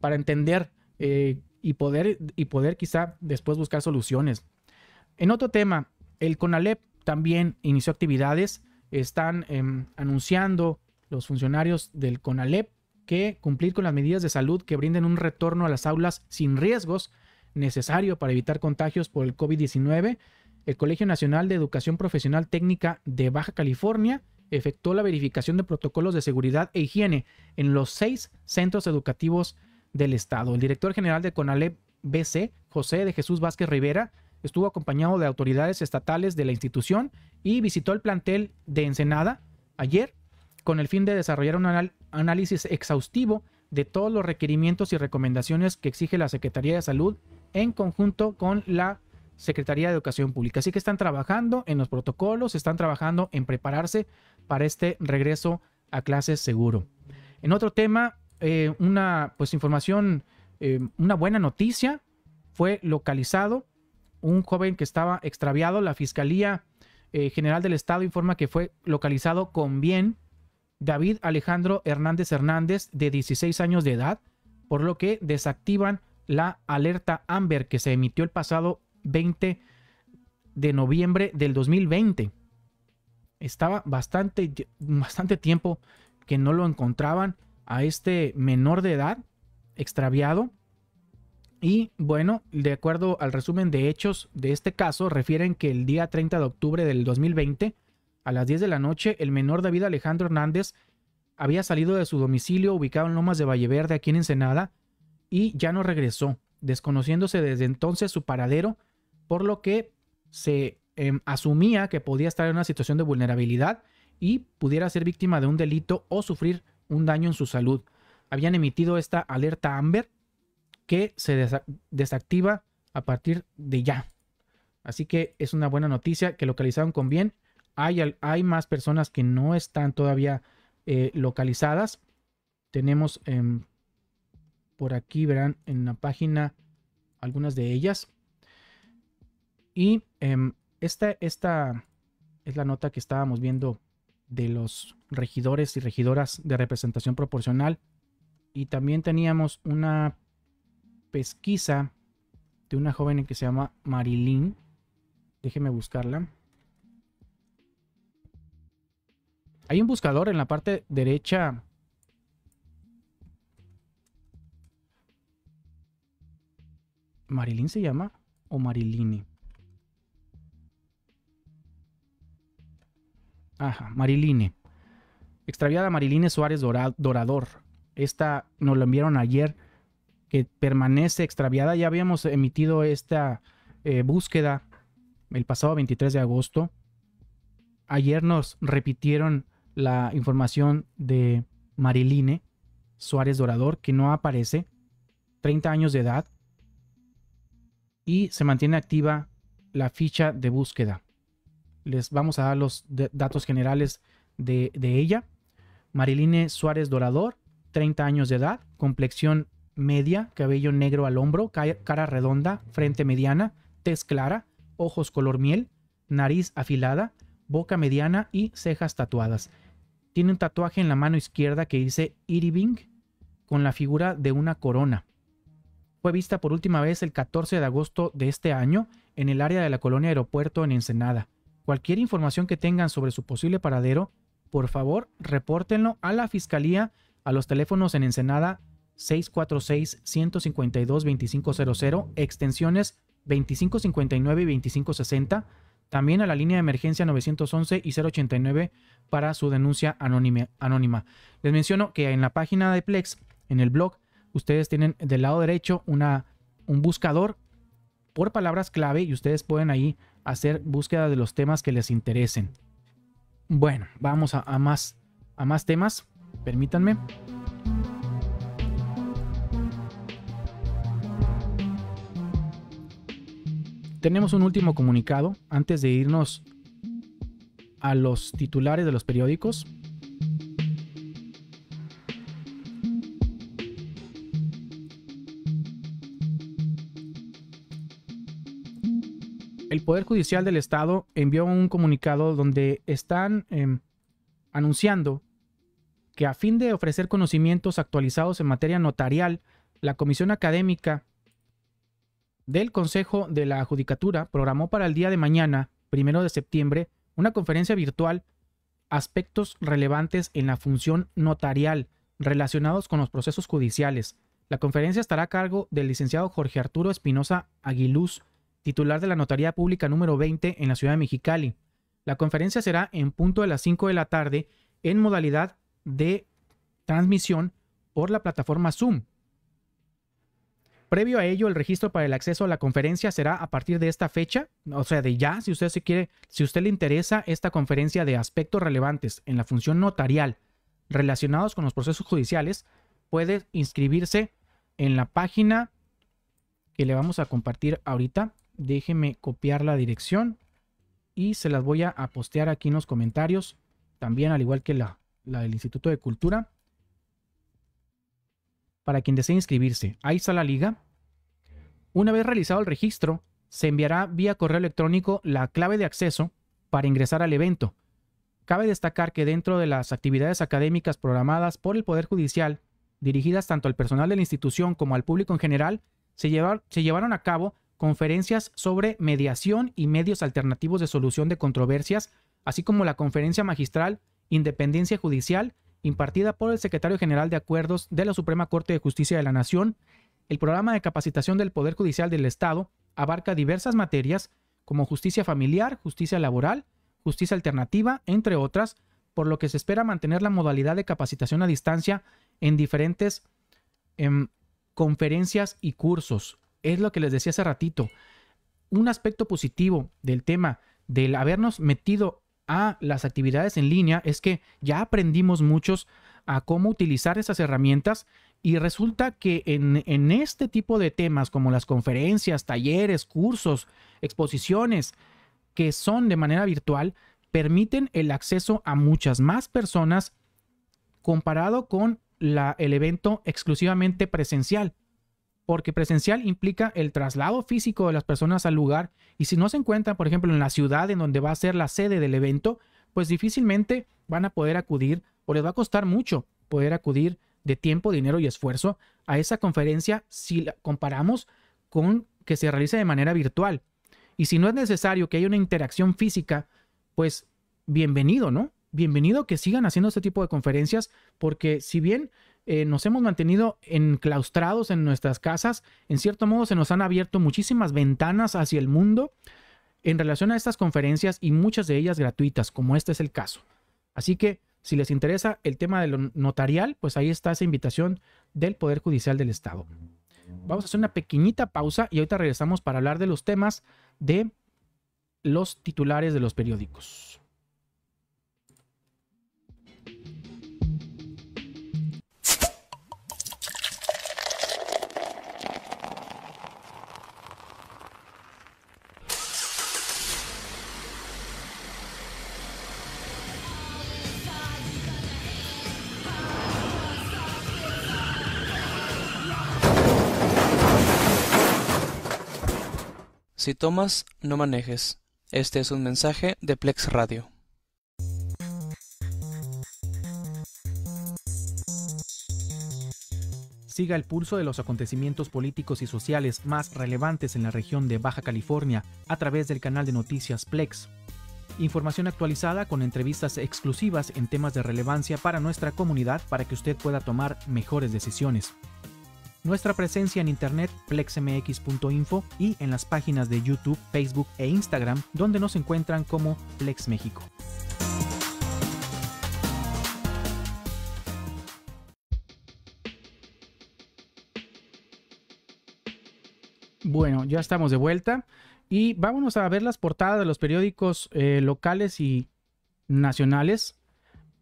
para entender eh, y, poder, y poder quizá después buscar soluciones. En otro tema, el CONALEP también inició actividades. Están em, anunciando los funcionarios del CONALEP que cumplir con las medidas de salud que brinden un retorno a las aulas sin riesgos necesario para evitar contagios por el COVID-19. El Colegio Nacional de Educación Profesional Técnica de Baja California efectuó la verificación de protocolos de seguridad e higiene en los seis centros educativos del Estado. El director general de CONALEP BC, José de Jesús Vázquez Rivera, estuvo acompañado de autoridades estatales de la institución y visitó el plantel de Ensenada ayer con el fin de desarrollar un análisis exhaustivo de todos los requerimientos y recomendaciones que exige la Secretaría de Salud en conjunto con la Secretaría de Educación Pública. Así que están trabajando en los protocolos, están trabajando en prepararse para este regreso a clases seguro. En otro tema, eh, una pues información, eh, una buena noticia, fue localizado un joven que estaba extraviado. La Fiscalía eh, General del Estado informa que fue localizado con bien David Alejandro Hernández Hernández, de 16 años de edad, por lo que desactivan la alerta Amber que se emitió el pasado 20 de noviembre del 2020. Estaba bastante, bastante tiempo que no lo encontraban a este menor de edad extraviado y bueno, de acuerdo al resumen de hechos de este caso, refieren que el día 30 de octubre del 2020, a las 10 de la noche, el menor David Alejandro Hernández había salido de su domicilio ubicado en Lomas de Valleverde, aquí en Ensenada, y ya no regresó, desconociéndose desde entonces su paradero, por lo que se em, asumía que podía estar en una situación de vulnerabilidad y pudiera ser víctima de un delito o sufrir un daño en su salud. Habían emitido esta alerta Amber que se desactiva a partir de ya. Así que es una buena noticia que localizaron con bien. Hay, hay más personas que no están todavía eh, localizadas. Tenemos em, por aquí, verán en la página algunas de ellas. Y em, esta, esta es la nota que estábamos viendo de los regidores y regidoras de representación proporcional. Y también teníamos una pesquisa de una joven que se llama Marilyn. Déjeme buscarla. Hay un buscador en la parte derecha. ¿Marilyn se llama? ¿O Marilini? Ajá, Mariline. Extraviada Mariline Suárez Dorador. Esta nos la enviaron ayer que permanece extraviada. Ya habíamos emitido esta eh, búsqueda el pasado 23 de agosto. Ayer nos repitieron la información de Mariline Suárez Dorador, que no aparece, 30 años de edad, y se mantiene activa la ficha de búsqueda. Les vamos a dar los datos generales de, de ella. Mariline Suárez Dorador, 30 años de edad, complexión media, cabello negro al hombro, cara redonda, frente mediana, tez clara, ojos color miel, nariz afilada, boca mediana y cejas tatuadas. Tiene un tatuaje en la mano izquierda que dice Iribing con la figura de una corona. Fue vista por última vez el 14 de agosto de este año en el área de la colonia aeropuerto en Ensenada. Cualquier información que tengan sobre su posible paradero, por favor, repórtenlo a la fiscalía a los teléfonos en Ensenada 646-152-2500, extensiones 2559 y 2560, también a la línea de emergencia 911 y 089 para su denuncia anónima. anónima. Les menciono que en la página de Plex, en el blog, ustedes tienen del lado derecho una, un buscador por palabras clave y ustedes pueden ahí hacer búsqueda de los temas que les interesen. Bueno, vamos a más, a más temas. Permítanme. tenemos un último comunicado antes de irnos a los titulares de los periódicos. El Poder Judicial del Estado envió un comunicado donde están em, anunciando que a fin de ofrecer conocimientos actualizados en materia notarial, la Comisión Académica del Consejo de la Judicatura programó para el día de mañana, primero de septiembre, una conferencia virtual Aspectos relevantes en la función notarial relacionados con los procesos judiciales. La conferencia estará a cargo del licenciado Jorge Arturo Espinosa Aguiluz, titular de la Notaría Pública número 20 en la ciudad de Mexicali. La conferencia será en punto de las 5 de la tarde en modalidad de transmisión por la plataforma Zoom Previo a ello, el registro para el acceso a la conferencia será a partir de esta fecha, o sea, de ya, si usted se quiere, si usted le interesa esta conferencia de aspectos relevantes en la función notarial relacionados con los procesos judiciales, puede inscribirse en la página que le vamos a compartir ahorita. Déjeme copiar la dirección y se las voy a postear aquí en los comentarios, también al igual que la, la del Instituto de Cultura para quien desee inscribirse. Ahí está la liga. Una vez realizado el registro, se enviará vía correo electrónico la clave de acceso para ingresar al evento. Cabe destacar que dentro de las actividades académicas programadas por el Poder Judicial, dirigidas tanto al personal de la institución como al público en general, se, llevaron a cabo conferencias sobre mediación y medios alternativos de solución de controversias, así como la conferencia magistral Independencia Judicial impartida por el secretario general de Acuerdos de la Suprema Corte de Justicia de la Nación, el programa de capacitación del Poder Judicial del Estado abarca diversas materias como justicia familiar, justicia laboral, justicia alternativa, entre otras, por lo que se espera mantener la modalidad de capacitación a distancia en diferentes em, conferencias y cursos. Es lo que les decía hace ratito. Un aspecto positivo del tema del habernos metido a las actividades en línea es que ya aprendimos muchos a cómo utilizar esas herramientas y resulta que en, este tipo de temas como las conferencias, talleres, cursos, exposiciones, que son de manera virtual, permiten el acceso a muchas más personas comparado con el evento exclusivamente presencial porque presencial implica el traslado físico de las personas al lugar y si no se encuentran, por ejemplo, en la ciudad en donde va a ser la sede del evento, pues difícilmente van a poder acudir o les va a costar mucho poder acudir de tiempo, dinero y esfuerzo a esa conferencia si la comparamos con que se realice de manera virtual. Y si no es necesario que haya una interacción física, pues bienvenido, ¿no? Bienvenido que sigan haciendo este tipo de conferencias porque si bien eh, nos hemos mantenido enclaustrados en nuestras casas, en cierto modo se nos han abierto muchísimas ventanas hacia el mundo en relación a estas conferencias y muchas de ellas gratuitas, como este es el caso. Así que si les interesa el tema de lo notarial, pues ahí está esa invitación del Poder Judicial del Estado. Vamos a hacer una pequeñita pausa y ahorita regresamos para hablar de los temas de los titulares de los periódicos. Si tomas, no manejes. Este es un mensaje de Plex Radio. Siga el pulso de los acontecimientos políticos y sociales más relevantes en la región de Baja California a través del canal de noticias Plex. Información actualizada con entrevistas exclusivas en temas de relevancia para nuestra comunidad para que usted pueda tomar mejores decisiones nuestra presencia en internet plexmx.info y en las páginas de YouTube, Facebook e Instagram, donde nos encuentran como Plex México. Bueno, ya estamos de vuelta y vámonos a ver las portadas de los periódicos eh, locales y nacionales.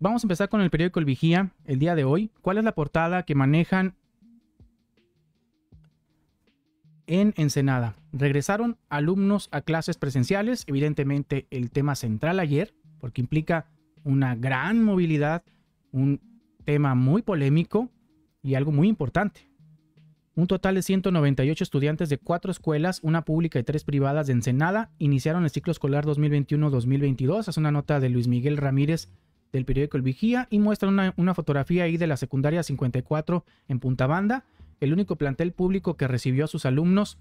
Vamos a empezar con el periódico El Vigía el día de hoy. ¿Cuál es la portada que manejan en Ensenada. Regresaron alumnos a clases presenciales, evidentemente el tema central ayer, porque implica una gran movilidad, un tema muy polémico y algo muy importante. Un total de 198 estudiantes de cuatro escuelas, una pública y tres privadas de Ensenada, iniciaron el ciclo escolar 2021-2022. Hace una nota de Luis Miguel Ramírez del periódico El Vigía y muestra una, una fotografía ahí de la secundaria 54 en Punta Banda el único plantel público que recibió a sus alumnos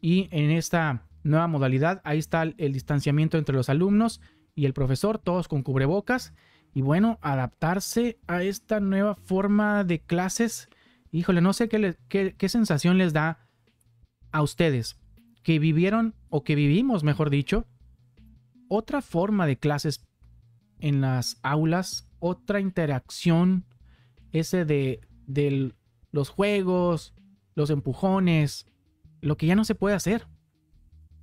y en esta nueva modalidad ahí está el, distanciamiento entre los alumnos y el profesor, todos con cubrebocas y bueno, adaptarse a esta nueva forma de clases. Híjole, no sé qué, qué, qué sensación les da a ustedes que vivieron o que vivimos, mejor dicho, otra forma de clases en las aulas, otra interacción, ese de, del los juegos, los empujones, lo que ya no se puede hacer.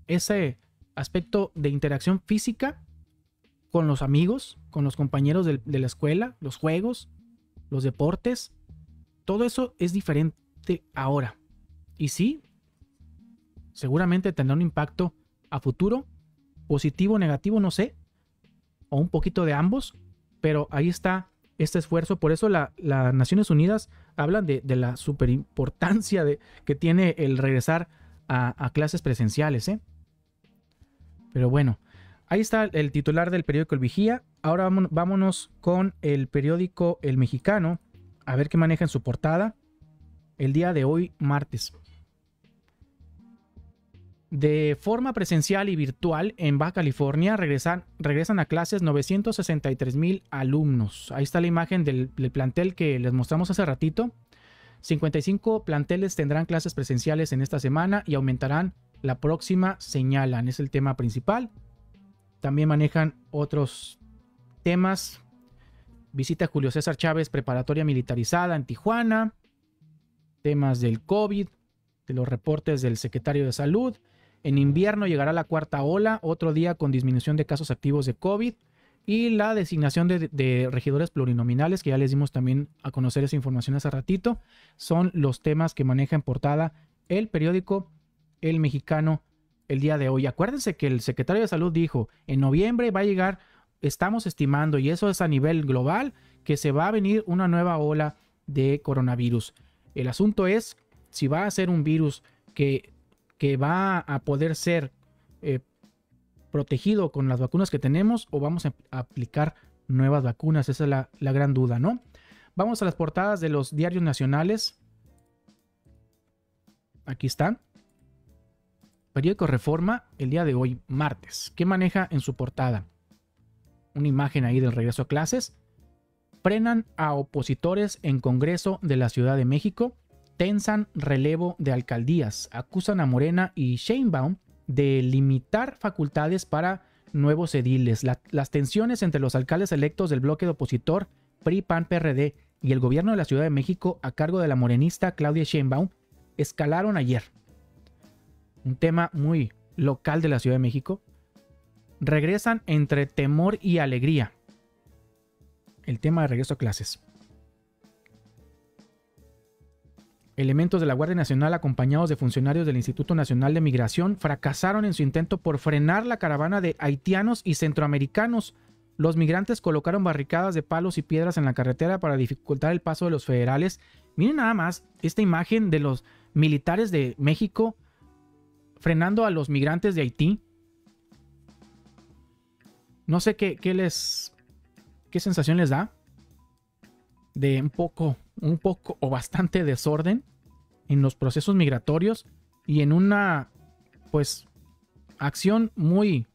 Ese aspecto de interacción física con los amigos, con los compañeros de, la escuela, los juegos, los deportes, todo eso es diferente ahora. Y sí, seguramente tendrá un impacto a futuro, positivo, negativo, no sé, o un poquito de ambos, pero ahí está este esfuerzo. Por eso las Naciones Unidas hablan de, la superimportancia de, que tiene el regresar a, clases presenciales. ¿eh? Pero bueno, ahí está el titular del periódico El Vigía. Ahora vámonos con el periódico El Mexicano, a ver qué maneja en su portada el día de hoy, martes. De forma presencial y virtual en Baja California regresan, a clases 963 mil alumnos. Ahí está la imagen del, plantel que les mostramos hace ratito. 55 planteles tendrán clases presenciales en esta semana y aumentarán la próxima, señalan. Es el tema principal. También manejan otros temas. Visita Julio César Chávez, preparatoria militarizada en Tijuana. Temas del COVID, de los reportes del secretario de salud en invierno llegará la cuarta ola, otro día con disminución de casos activos de COVID y la designación de, regidores plurinominales, que ya les dimos también a conocer esa información hace ratito, son los temas que maneja en portada el periódico El Mexicano el día de hoy. Acuérdense que el secretario de Salud dijo, en noviembre va a llegar, estamos estimando, y eso es a nivel global, que se va a venir una nueva ola de coronavirus. El asunto es si va a ser un virus que que va a poder ser eh, protegido con las vacunas que tenemos o vamos a aplicar nuevas vacunas? Esa es la, la gran duda, ¿no? Vamos a las portadas de los diarios nacionales. Aquí están. Periódico Reforma, el día de hoy, martes. ¿Qué maneja en su portada? Una imagen ahí del regreso a clases. Frenan a opositores en Congreso de la Ciudad de México tensan relevo de alcaldías. Acusan a Morena y Sheinbaum de limitar facultades para nuevos ediles. las tensiones entre los alcaldes electos del bloque de opositor PRI, PAN, PRD y el gobierno de la Ciudad de México a cargo de la morenista Claudia Sheinbaum escalaron ayer. Un tema muy local de la Ciudad de México. Regresan entre temor y alegría. El tema de regreso a clases. Elementos de la Guardia Nacional acompañados de funcionarios del Instituto Nacional de Migración fracasaron en su intento por frenar la caravana de haitianos y centroamericanos. Los migrantes colocaron barricadas de palos y piedras en la carretera para dificultar el paso de los federales. Miren nada más esta imagen de los militares de México frenando a los migrantes de Haití. No sé qué, les. qué sensación les da de un poco, un poco o bastante desorden en los procesos migratorios y en una, pues, acción muy,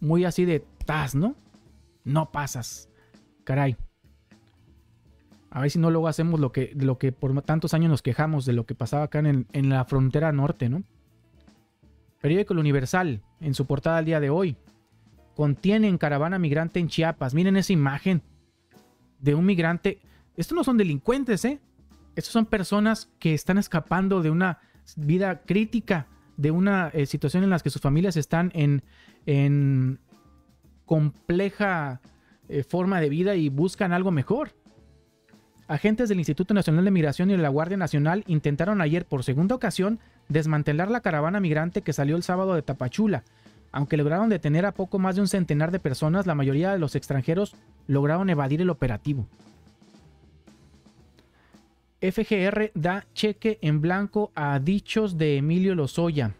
muy así de tas, ¿no? No pasas. Caray. A ver si no luego hacemos lo que, lo que por tantos años nos quejamos de lo que pasaba acá en, en la frontera norte, ¿no? Periódico Universal, en su portada al día de hoy, contienen caravana migrante en Chiapas. Miren esa imagen de un migrante estos no son delincuentes, ¿eh? Estos son personas que están escapando de una vida crítica, de una eh, situación en la que sus familias están en, compleja eh, forma de vida y buscan algo mejor. Agentes del Instituto Nacional de Migración y de la Guardia Nacional intentaron ayer por segunda ocasión desmantelar la caravana migrante que salió el sábado de Tapachula. Aunque lograron detener a poco más de un centenar de personas, la mayoría de los extranjeros lograron evadir el operativo. FGR da cheque en blanco a dichos de Emilio Lozoya.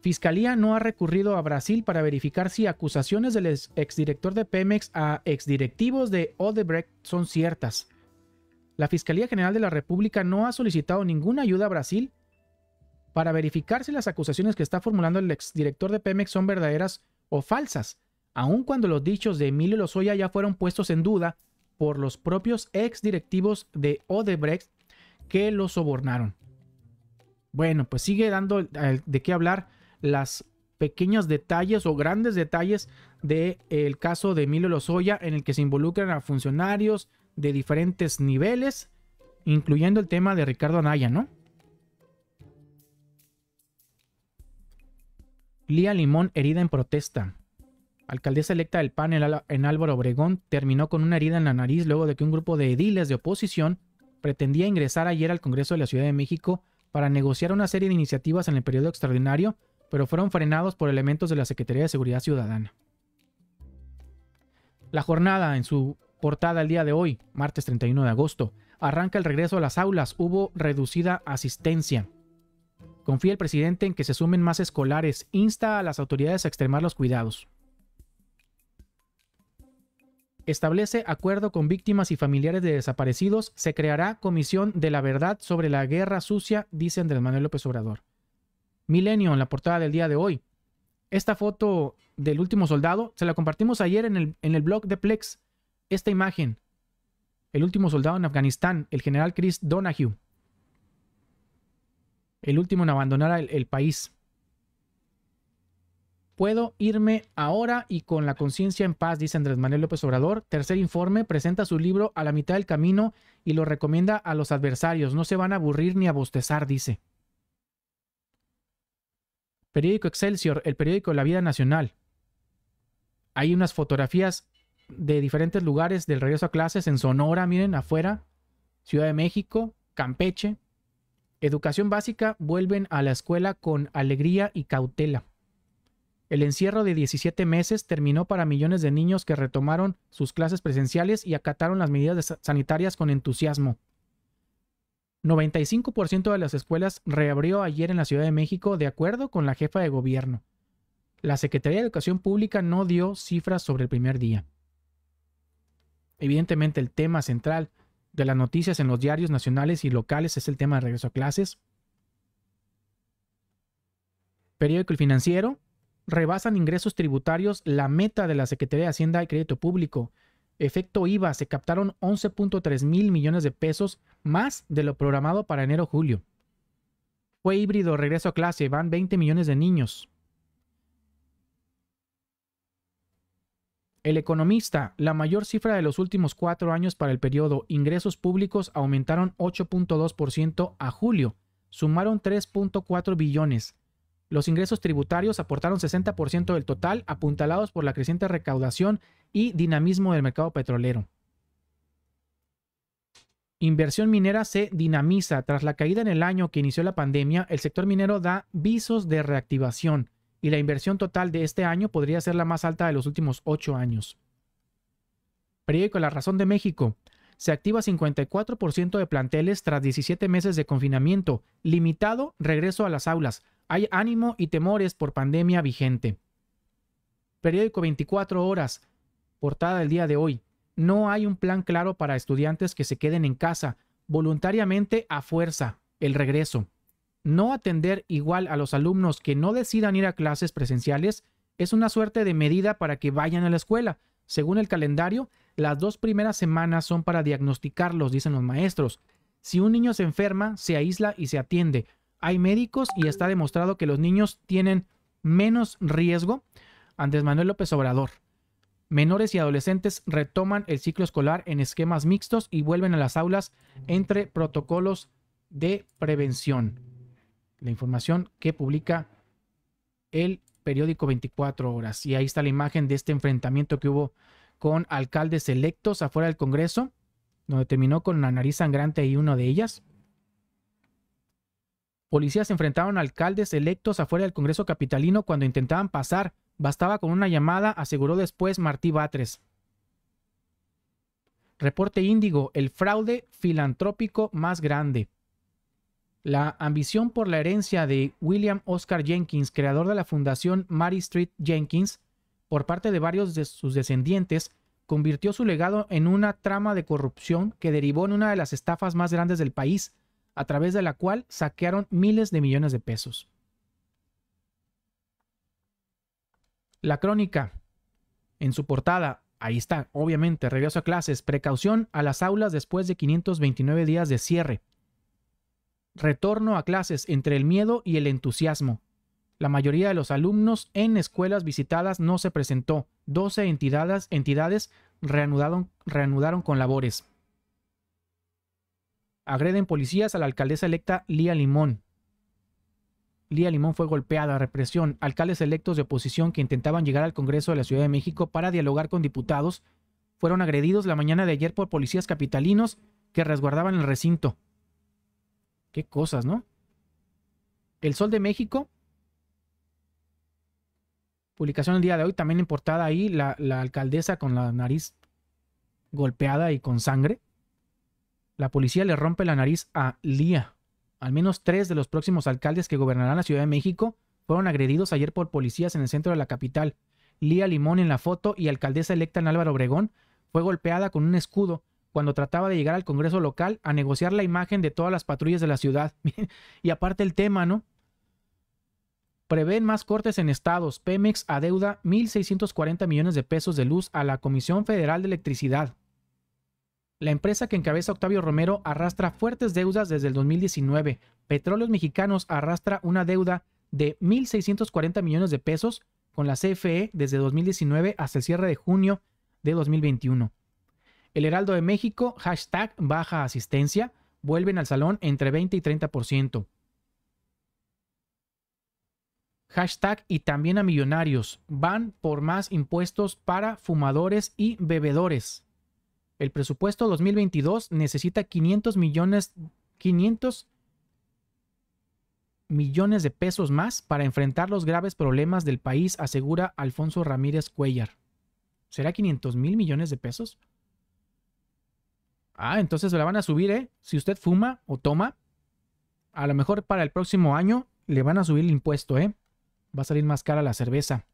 Fiscalía no ha recurrido a Brasil para verificar si acusaciones del exdirector de Pemex a exdirectivos de Odebrecht son ciertas. La Fiscalía General de la República no ha solicitado ninguna ayuda a Brasil para verificar si las acusaciones que está formulando el exdirector de Pemex son verdaderas o falsas, aun cuando los dichos de Emilio Lozoya ya fueron puestos en duda por los propios ex directivos de Odebrecht que lo sobornaron. Bueno, pues sigue dando eh, de qué hablar las pequeños detalles o grandes detalles del eh, caso de Emilio Lozoya en el que se involucran a funcionarios de diferentes niveles, incluyendo el tema de Ricardo Anaya, ¿no? Lía Limón herida en protesta alcaldesa electa del PAN en Álvaro Obregón, terminó con una herida en la nariz luego de que un grupo de ediles de oposición pretendía ingresar ayer al Congreso de la Ciudad de México para negociar una serie de iniciativas en el periodo extraordinario, pero fueron frenados por elementos de la Secretaría de Seguridad Ciudadana. La jornada en su portada el día de hoy, martes 31 de agosto, arranca el regreso a las aulas, hubo reducida asistencia. Confía el presidente en que se sumen más escolares, insta a las autoridades a extremar los cuidados establece acuerdo con víctimas y familiares de desaparecidos, se creará Comisión de la Verdad sobre la Guerra Sucia, dicen Andrés Manuel López Obrador. Milenio, en la portada del día de hoy. Esta foto del último soldado se la compartimos ayer en el, en el blog de Plex. Esta imagen, el último soldado en Afganistán, el general Chris Donahue, el último en abandonar el país. Puedo irme ahora y con la conciencia en paz, dice Andrés Manuel López Obrador. Tercer informe, presenta su libro a la mitad del camino y lo recomienda a los adversarios. No se van a aburrir ni a bostezar, dice. Periódico Excelsior, el periódico La Vida Nacional. Hay unas fotografías de diferentes lugares del regreso a clases en Sonora, miren, afuera, Ciudad de México, Campeche. Educación básica, vuelven a la escuela con alegría y cautela. El encierro de 17 meses terminó para millones de niños que retomaron sus clases presenciales y acataron las medidas sanitarias con entusiasmo. 95% de las escuelas reabrió ayer en la Ciudad de México de acuerdo con la jefa de gobierno. La Secretaría de Educación Pública no dio cifras sobre el primer día. Evidentemente el tema central de las noticias en los diarios nacionales y locales es el tema de regreso a clases. Periódico El Financiero rebasan ingresos tributarios la meta de la Secretaría de Hacienda y Crédito Público. Efecto IVA, se captaron 11.3 mil millones de pesos más de lo programado para enero-julio. Fue híbrido, regreso a clase, van 20 millones de niños. El economista, la mayor cifra de los últimos cuatro años para el periodo, ingresos públicos aumentaron 8.2% a julio, sumaron 3.4 billones. Los ingresos tributarios aportaron 60% del total, apuntalados por la creciente recaudación y dinamismo del mercado petrolero. Inversión minera se dinamiza. Tras la caída en el año que inició la pandemia, el sector minero da visos de reactivación y la inversión total de este año podría ser la más alta de los últimos ocho años. Periódico La Razón de México. Se activa 54% de planteles tras 17 meses de confinamiento. Limitado regreso a las aulas. Hay ánimo y temores por pandemia vigente. Periódico 24 horas, portada del día de hoy. No hay un plan claro para estudiantes que se queden en casa, voluntariamente a fuerza, el regreso. No atender igual a los alumnos que no decidan ir a clases presenciales es una suerte de medida para que vayan a la escuela. Según el calendario, las dos primeras semanas son para diagnosticarlos, dicen los maestros. Si un niño se enferma, se aísla y se atiende hay médicos y está demostrado que los niños tienen menos riesgo. antes Manuel López Obrador. Menores y adolescentes retoman el ciclo escolar en esquemas mixtos y vuelven a las aulas entre protocolos de prevención. La información que publica el periódico 24 horas. Y ahí está la imagen de este enfrentamiento que hubo con alcaldes electos afuera del Congreso, donde terminó con una nariz sangrante y uno de ellas. Policías enfrentaron a alcaldes electos afuera del Congreso Capitalino cuando intentaban pasar. Bastaba con una llamada, aseguró después Martí Batres. Reporte Índigo, el fraude filantrópico más grande. La ambición por la herencia de William Oscar Jenkins, creador de la Fundación Mary Street Jenkins, por parte de varios de sus descendientes, convirtió su legado en una trama de corrupción que derivó en una de las estafas más grandes del país, a través de la cual saquearon miles de millones de pesos. La crónica, en su portada, ahí está, obviamente, regreso a clases, precaución a las aulas después de 529 días de cierre. Retorno a clases entre el miedo y el entusiasmo. La mayoría de los alumnos en escuelas visitadas no se presentó. 12 entidades, entidades reanudaron, reanudaron con labores. Agreden policías a la alcaldesa electa Lía Limón. Lía Limón fue golpeada, represión, alcaldes electos de oposición que intentaban llegar al Congreso de la Ciudad de México para dialogar con diputados, fueron agredidos la mañana de ayer por policías capitalinos que resguardaban el recinto. Qué cosas, ¿no? El Sol de México, publicación el día de hoy, también importada ahí, la alcaldesa con la nariz golpeada y con sangre la policía le rompe la nariz a Lía. Al menos tres de los próximos alcaldes que gobernarán la Ciudad de México fueron agredidos ayer por policías en el centro de la capital. Lía Limón en la foto y alcaldesa electa en Álvaro Obregón fue golpeada con un escudo cuando trataba de llegar al Congreso local a negociar la imagen de todas las patrullas de la ciudad. y aparte el tema, ¿no? Prevén más cortes en estados. Pemex adeuda 1.640 millones de pesos de luz a la Comisión Federal de Electricidad. La empresa que encabeza Octavio Romero arrastra fuertes deudas desde el 2019. Petróleos Mexicanos arrastra una deuda de 1.640 millones de pesos con la CFE desde 2019 hasta el cierre de junio de 2021. El Heraldo de México, hashtag baja asistencia, vuelven al salón entre 20 y 30%. Hashtag y también a millonarios, van por más impuestos para fumadores y bebedores. El presupuesto 2022 necesita 500 millones, 500 millones de pesos más para enfrentar los graves problemas del país, asegura Alfonso Ramírez Cuellar. ¿Será 500 mil millones de pesos? Ah, entonces se la van a subir, ¿eh? Si usted fuma o toma, a lo mejor para el próximo año le van a subir el impuesto, ¿eh? Va a salir más cara la cerveza.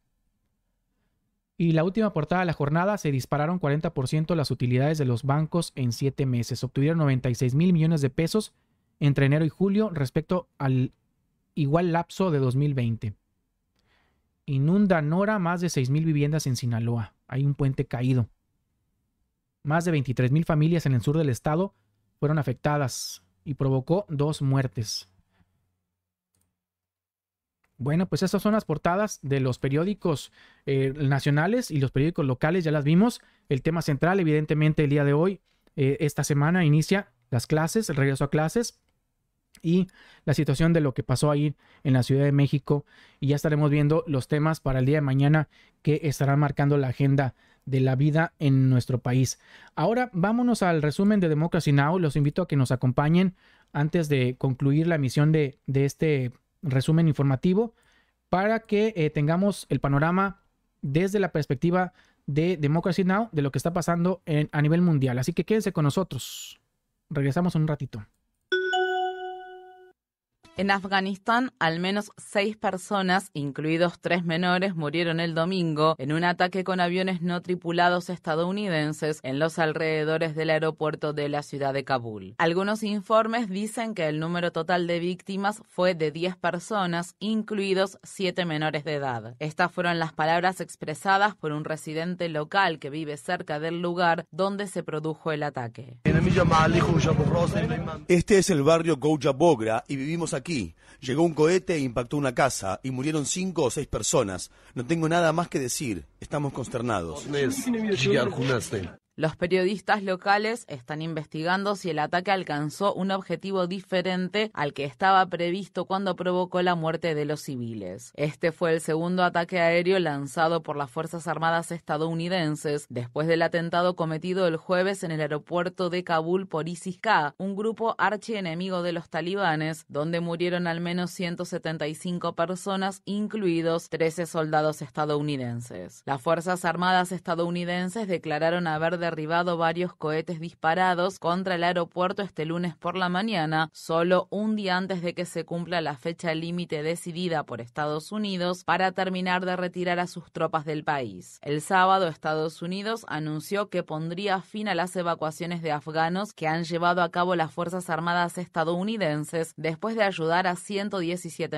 Y la última portada de la jornada, se dispararon 40% las utilidades de los bancos en siete meses. Obtuvieron 96 mil millones de pesos entre enero y julio respecto al igual lapso de 2020. Inunda Nora más de 6 mil viviendas en Sinaloa. Hay un puente caído. Más de 23 mil familias en el sur del estado fueron afectadas y provocó dos muertes. Bueno, pues esas son las portadas de los periódicos eh, nacionales y los periódicos locales, ya las vimos. El tema central, evidentemente, el día de hoy, eh, esta semana inicia las clases, el regreso a clases y la situación de lo que pasó ahí en la Ciudad de México. Y ya estaremos viendo los temas para el día de mañana que estarán marcando la agenda de la vida en nuestro país. Ahora vámonos al resumen de Democracy Now. Los invito a que nos acompañen antes de concluir la emisión de, de este resumen informativo para que eh, tengamos el panorama desde la perspectiva de Democracy Now, de lo que está pasando a nivel mundial. Así que quédense con nosotros. Regresamos en un ratito. En Afganistán, al menos seis personas, incluidos tres menores, murieron el domingo en un ataque con aviones no tripulados estadounidenses en los alrededores del aeropuerto de la ciudad de Kabul. Algunos informes dicen que el número total de víctimas fue de 10 personas, incluidos siete menores de edad. Estas fueron las palabras expresadas por un residente local que vive cerca del lugar donde se produjo el ataque. Este es el barrio Goyabogra y vivimos aquí Llegó un cohete e impactó una casa y murieron cinco o seis personas. No tengo nada más que decir. Estamos consternados. Los periodistas locales están investigando si el ataque alcanzó un objetivo diferente al que estaba previsto cuando provocó la muerte de los civiles. Este fue el segundo ataque aéreo lanzado por las Fuerzas Armadas estadounidenses después del atentado cometido el jueves en el aeropuerto de Kabul por ISIS-K, un grupo archienemigo de los talibanes, donde murieron al menos 175 personas, incluidos 13 soldados estadounidenses. Las Fuerzas Armadas estadounidenses declararon haber derribado varios cohetes disparados contra el aeropuerto este lunes por la mañana, solo un día antes de que se cumpla la fecha límite decidida por Estados Unidos para terminar de retirar a sus tropas del país. El sábado, Estados Unidos anunció que pondría fin a las evacuaciones de afganos que han llevado a cabo las Fuerzas Armadas estadounidenses después de ayudar a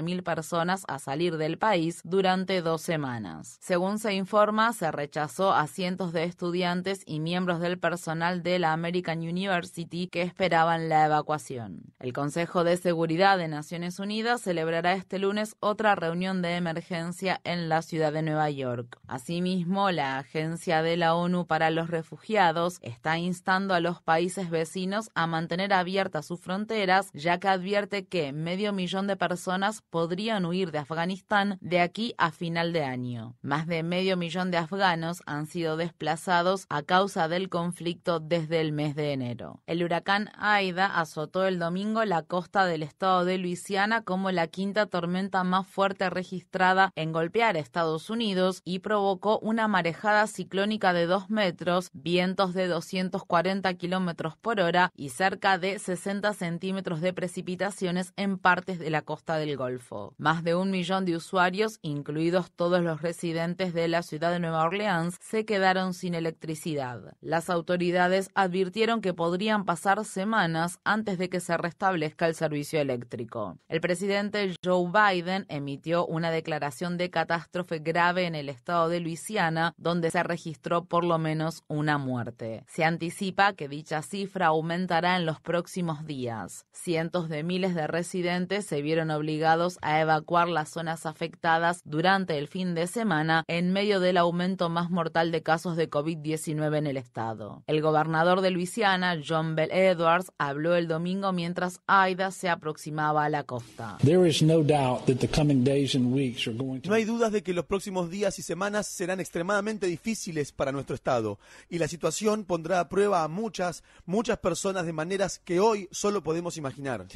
mil personas a salir del país durante dos semanas. Según se informa, se rechazó a cientos de estudiantes y miembros del personal de la American University que esperaban la evacuación. El Consejo de Seguridad de Naciones Unidas celebrará este lunes otra reunión de emergencia en la ciudad de Nueva York. Asimismo, la Agencia de la ONU para los Refugiados está instando a los países vecinos a mantener abiertas sus fronteras, ya que advierte que medio millón de personas podrían huir de Afganistán de aquí a final de año. Más de medio millón de afganos han sido desplazados a causa del conflicto desde el mes de enero. El huracán Aida azotó el domingo la costa del estado de Luisiana como la quinta tormenta más fuerte registrada en golpear Estados Unidos y provocó una marejada ciclónica de 2 metros, vientos de 240 kilómetros por hora y cerca de 60 centímetros de precipitaciones en partes de la costa del Golfo. Más de un millón de usuarios, incluidos todos los residentes de la ciudad de Nueva Orleans, se quedaron sin electricidad. Las autoridades advirtieron que podrían pasar semanas antes de que se restablezca el servicio eléctrico. El presidente Joe Biden emitió una declaración de catástrofe grave en el estado de Luisiana, donde se registró por lo menos una muerte. Se anticipa que dicha cifra aumentará en los próximos días. Cientos de miles de residentes se vieron obligados a evacuar las zonas afectadas durante el fin de semana en medio del aumento más mortal de casos de COVID-19 en el Estado. El gobernador de Luisiana, John Bell Edwards, habló el domingo mientras Aida se aproximaba a la costa. No hay dudas de que los próximos días y semanas serán extremadamente difíciles para nuestro Estado y la situación pondrá a prueba a muchas, muchas personas de maneras que hoy solo podemos imaginar.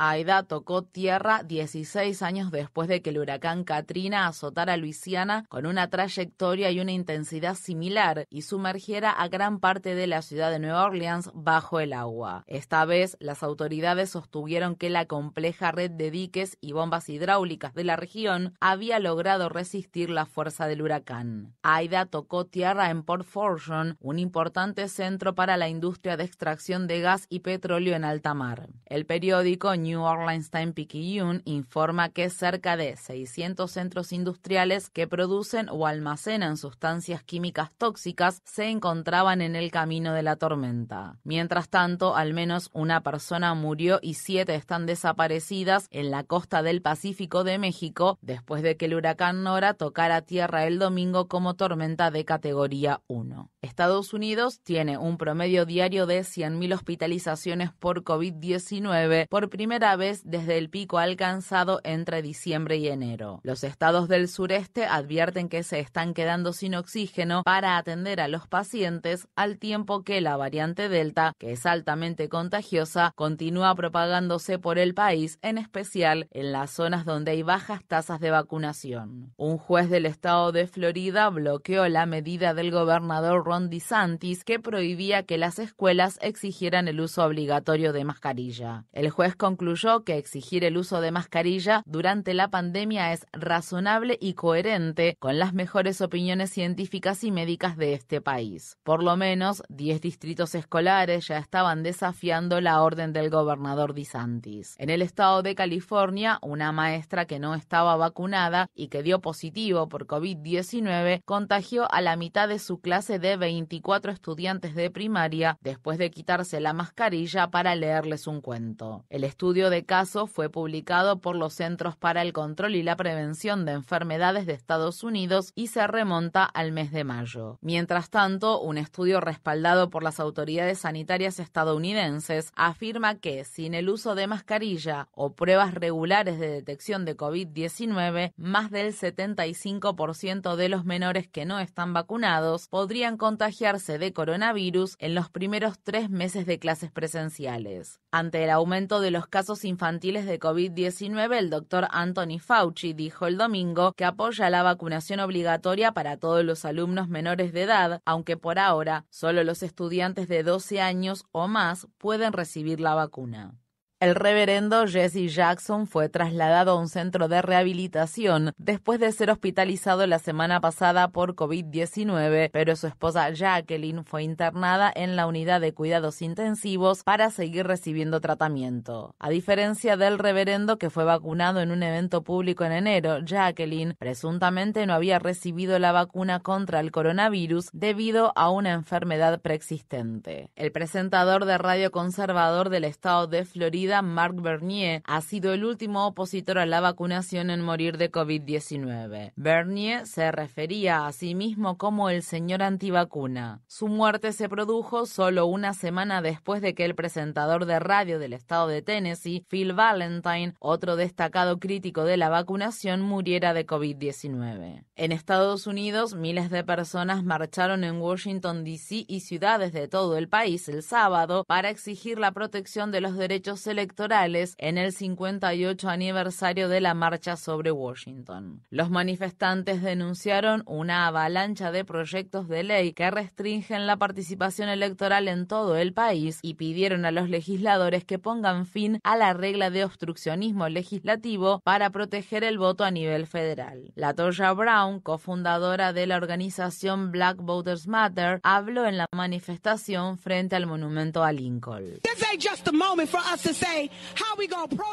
Aida tocó tierra 16 años después de que el huracán Katrina azotara Luisiana con una trayectoria y una intensidad similar y sumergiera a gran parte de la ciudad de Nueva Orleans bajo el agua. Esta vez, las autoridades sostuvieron que la compleja red de diques y bombas hidráulicas de la región había logrado resistir la fuerza del huracán. Aida tocó tierra en Port Fortune, un importante centro para la industria de extracción de gas y petróleo en alta mar. El periódico New Orleans Time Picayune informa que cerca de 600 centros industriales que producen o almacenan sustancias químicas tóxicas se encontraban en el camino de la tormenta. Mientras tanto, al menos una persona murió y siete están desaparecidas en la costa del Pacífico de México después de que el huracán Nora tocara tierra el domingo como tormenta de categoría 1. Estados Unidos tiene un promedio diario de 100.000 hospitalizaciones por COVID-19 por primera vez desde el pico alcanzado entre diciembre y enero. Los estados del sureste advierten que se están quedando sin oxígeno para atender a los pacientes al tiempo que la variante Delta, que es altamente contagiosa, continúa propagándose por el país, en especial en las zonas donde hay bajas tasas de vacunación. Un juez del estado de Florida bloqueó la medida del gobernador Ron DeSantis que prohibía que las escuelas exigieran el uso obligatorio de mascarilla. El juez concluyó que exigir el uso de mascarilla durante la pandemia es razonable y coherente con las mejores opiniones científicas y médicas de este país. Por lo menos 10 distritos escolares ya estaban desafiando la orden del gobernador disantis En el estado de California, una maestra que no estaba vacunada y que dio positivo por COVID-19 contagió a la mitad de su clase de 24 estudiantes de primaria después de quitarse la mascarilla para leerles un cuento. El estudio estudio de caso fue publicado por los Centros para el Control y la Prevención de Enfermedades de Estados Unidos y se remonta al mes de mayo. Mientras tanto, un estudio respaldado por las autoridades sanitarias estadounidenses afirma que sin el uso de mascarilla o pruebas regulares de detección de COVID-19, más del 75% de los menores que no están vacunados podrían contagiarse de coronavirus en los primeros tres meses de clases presenciales. Ante el aumento de los casos casos infantiles de COVID-19, el doctor Anthony Fauci dijo el domingo que apoya la vacunación obligatoria para todos los alumnos menores de edad, aunque por ahora solo los estudiantes de 12 años o más pueden recibir la vacuna. El reverendo Jesse Jackson fue trasladado a un centro de rehabilitación después de ser hospitalizado la semana pasada por COVID-19, pero su esposa Jacqueline fue internada en la unidad de cuidados intensivos para seguir recibiendo tratamiento. A diferencia del reverendo que fue vacunado en un evento público en enero, Jacqueline presuntamente no había recibido la vacuna contra el coronavirus debido a una enfermedad preexistente. El presentador de radio conservador del estado de Florida Mark Bernier, ha sido el último opositor a la vacunación en morir de COVID-19. Bernier se refería a sí mismo como el señor antivacuna. Su muerte se produjo solo una semana después de que el presentador de radio del estado de Tennessee, Phil Valentine, otro destacado crítico de la vacunación, muriera de COVID-19. En Estados Unidos, miles de personas marcharon en Washington, D.C. y ciudades de todo el país el sábado para exigir la protección de los derechos electorales en el 58 aniversario de la marcha sobre Washington. Los manifestantes denunciaron una avalancha de proyectos de ley que restringen la participación electoral en todo el país y pidieron a los legisladores que pongan fin a la regla de obstruccionismo legislativo para proteger el voto a nivel federal. La Toya Brown, cofundadora de la organización Black Voters Matter, habló en la manifestación frente al monumento a Lincoln.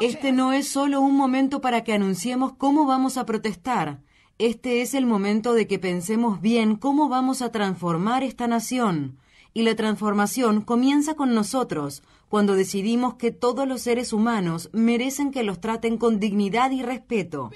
Este no es solo un momento para que anunciemos cómo vamos a protestar. Este es el momento de que pensemos bien cómo vamos a transformar esta nación. Y la transformación comienza con nosotros, cuando decidimos que todos los seres humanos merecen que los traten con dignidad y respeto.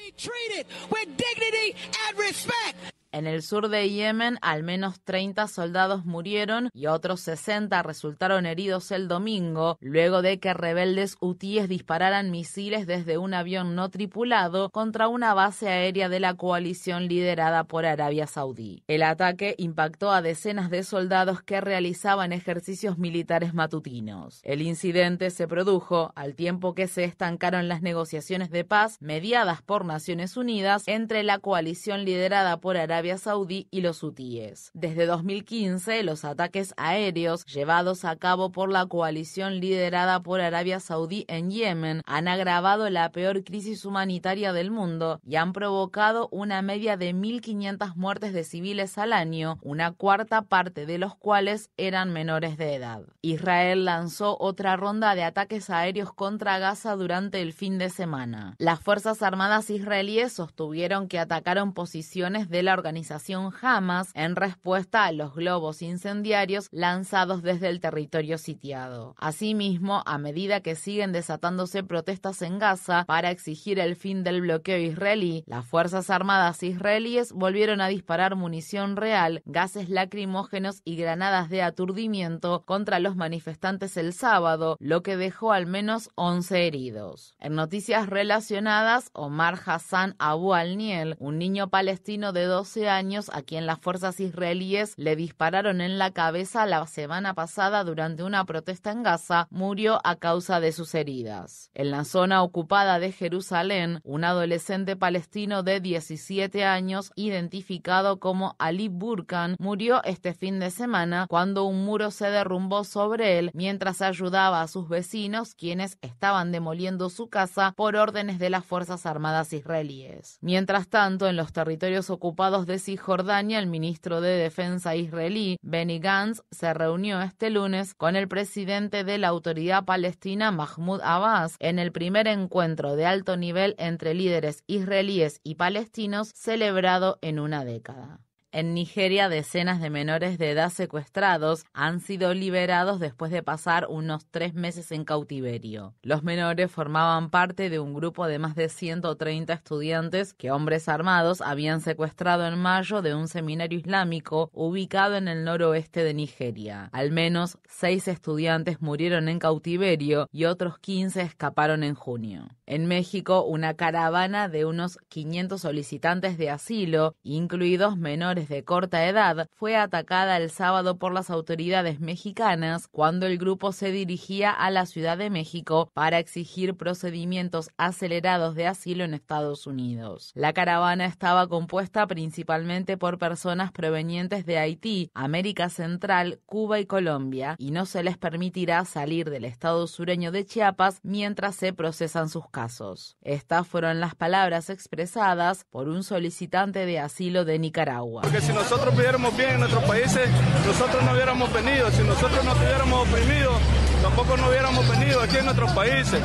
En el sur de Yemen, al menos 30 soldados murieron y otros 60 resultaron heridos el domingo, luego de que rebeldes hutíes dispararan misiles desde un avión no tripulado contra una base aérea de la coalición liderada por Arabia Saudí. El ataque impactó a decenas de soldados que realizaban ejercicios militares matutinos. El incidente se produjo al tiempo que se estancaron las negociaciones de paz mediadas por Naciones Unidas entre la coalición liderada por Arabia Arabia Saudí y los hutíes. Desde 2015, los ataques aéreos llevados a cabo por la coalición liderada por Arabia Saudí en Yemen han agravado la peor crisis humanitaria del mundo y han provocado una media de 1.500 muertes de civiles al año, una cuarta parte de los cuales eran menores de edad. Israel lanzó otra ronda de ataques aéreos contra Gaza durante el fin de semana. Las Fuerzas Armadas israelíes sostuvieron que atacaron posiciones de la organización organización Hamas en respuesta a los globos incendiarios lanzados desde el territorio sitiado. Asimismo, a medida que siguen desatándose protestas en Gaza para exigir el fin del bloqueo israelí, las Fuerzas Armadas israelíes volvieron a disparar munición real, gases lacrimógenos y granadas de aturdimiento contra los manifestantes el sábado, lo que dejó al menos 11 heridos. En noticias relacionadas, Omar Hassan Abu Al-Niel, un niño palestino de 12 años, a quien las fuerzas israelíes le dispararon en la cabeza la semana pasada durante una protesta en Gaza, murió a causa de sus heridas. En la zona ocupada de Jerusalén, un adolescente palestino de 17 años, identificado como Ali Burkan, murió este fin de semana cuando un muro se derrumbó sobre él mientras ayudaba a sus vecinos, quienes estaban demoliendo su casa por órdenes de las Fuerzas Armadas israelíes. Mientras tanto, en los territorios ocupados de Cisjordania, el ministro de Defensa israelí, Benny Gantz, se reunió este lunes con el presidente de la autoridad palestina, Mahmoud Abbas, en el primer encuentro de alto nivel entre líderes israelíes y palestinos celebrado en una década. En Nigeria, decenas de menores de edad secuestrados han sido liberados después de pasar unos tres meses en cautiverio. Los menores formaban parte de un grupo de más de 130 estudiantes que hombres armados habían secuestrado en mayo de un seminario islámico ubicado en el noroeste de Nigeria. Al menos seis estudiantes murieron en cautiverio y otros 15 escaparon en junio. En México, una caravana de unos 500 solicitantes de asilo, incluidos menores de corta edad, fue atacada el sábado por las autoridades mexicanas cuando el grupo se dirigía a la Ciudad de México para exigir procedimientos acelerados de asilo en Estados Unidos. La caravana estaba compuesta principalmente por personas provenientes de Haití, América Central, Cuba y Colombia, y no se les permitirá salir del estado sureño de Chiapas mientras se procesan sus casos. Estas fueron las palabras expresadas por un solicitante de asilo de Nicaragua porque si nosotros viviéramos bien en nuestros países, nosotros no hubiéramos venido, si nosotros no estuviéramos oprimidos, tampoco no hubiéramos venido aquí en nuestros países.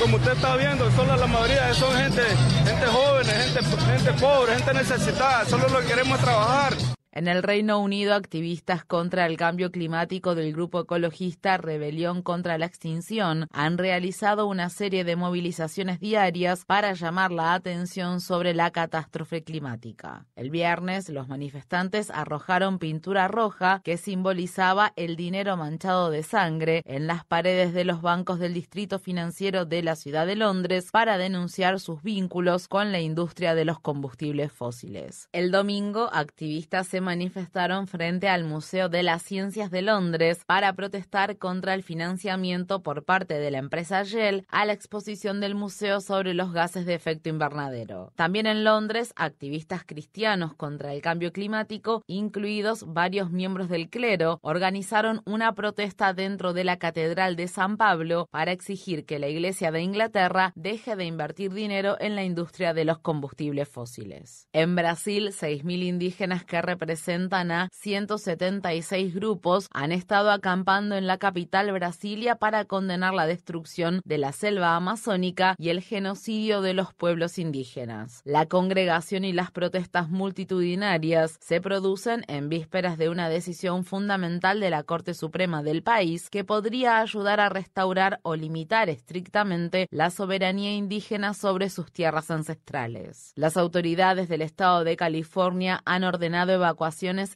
como usted está viendo, solo la mayoría son gente, gente joven, gente, gente pobre, gente necesitada, solo lo queremos trabajar. En el Reino Unido, activistas contra el cambio climático del grupo ecologista Rebelión contra la Extinción han realizado una serie de movilizaciones diarias para llamar la atención sobre la catástrofe climática. El viernes, los manifestantes arrojaron pintura roja que simbolizaba el dinero manchado de sangre en las paredes de los bancos del distrito financiero de la ciudad de Londres para denunciar sus vínculos con la industria de los combustibles fósiles. El domingo, activistas se manifestaron frente al Museo de las Ciencias de Londres para protestar contra el financiamiento por parte de la empresa Shell a la exposición del museo sobre los gases de efecto invernadero. También en Londres, activistas cristianos contra el cambio climático, incluidos varios miembros del clero, organizaron una protesta dentro de la Catedral de San Pablo para exigir que la Iglesia de Inglaterra deje de invertir dinero en la industria de los combustibles fósiles. En Brasil, 6.000 indígenas que representan Centana, 176 grupos, han estado acampando en la capital Brasilia para condenar la destrucción de la selva amazónica y el genocidio de los pueblos indígenas. La congregación y las protestas multitudinarias se producen en vísperas de una decisión fundamental de la Corte Suprema del país que podría ayudar a restaurar o limitar estrictamente la soberanía indígena sobre sus tierras ancestrales. Las autoridades del estado de California han ordenado evacuar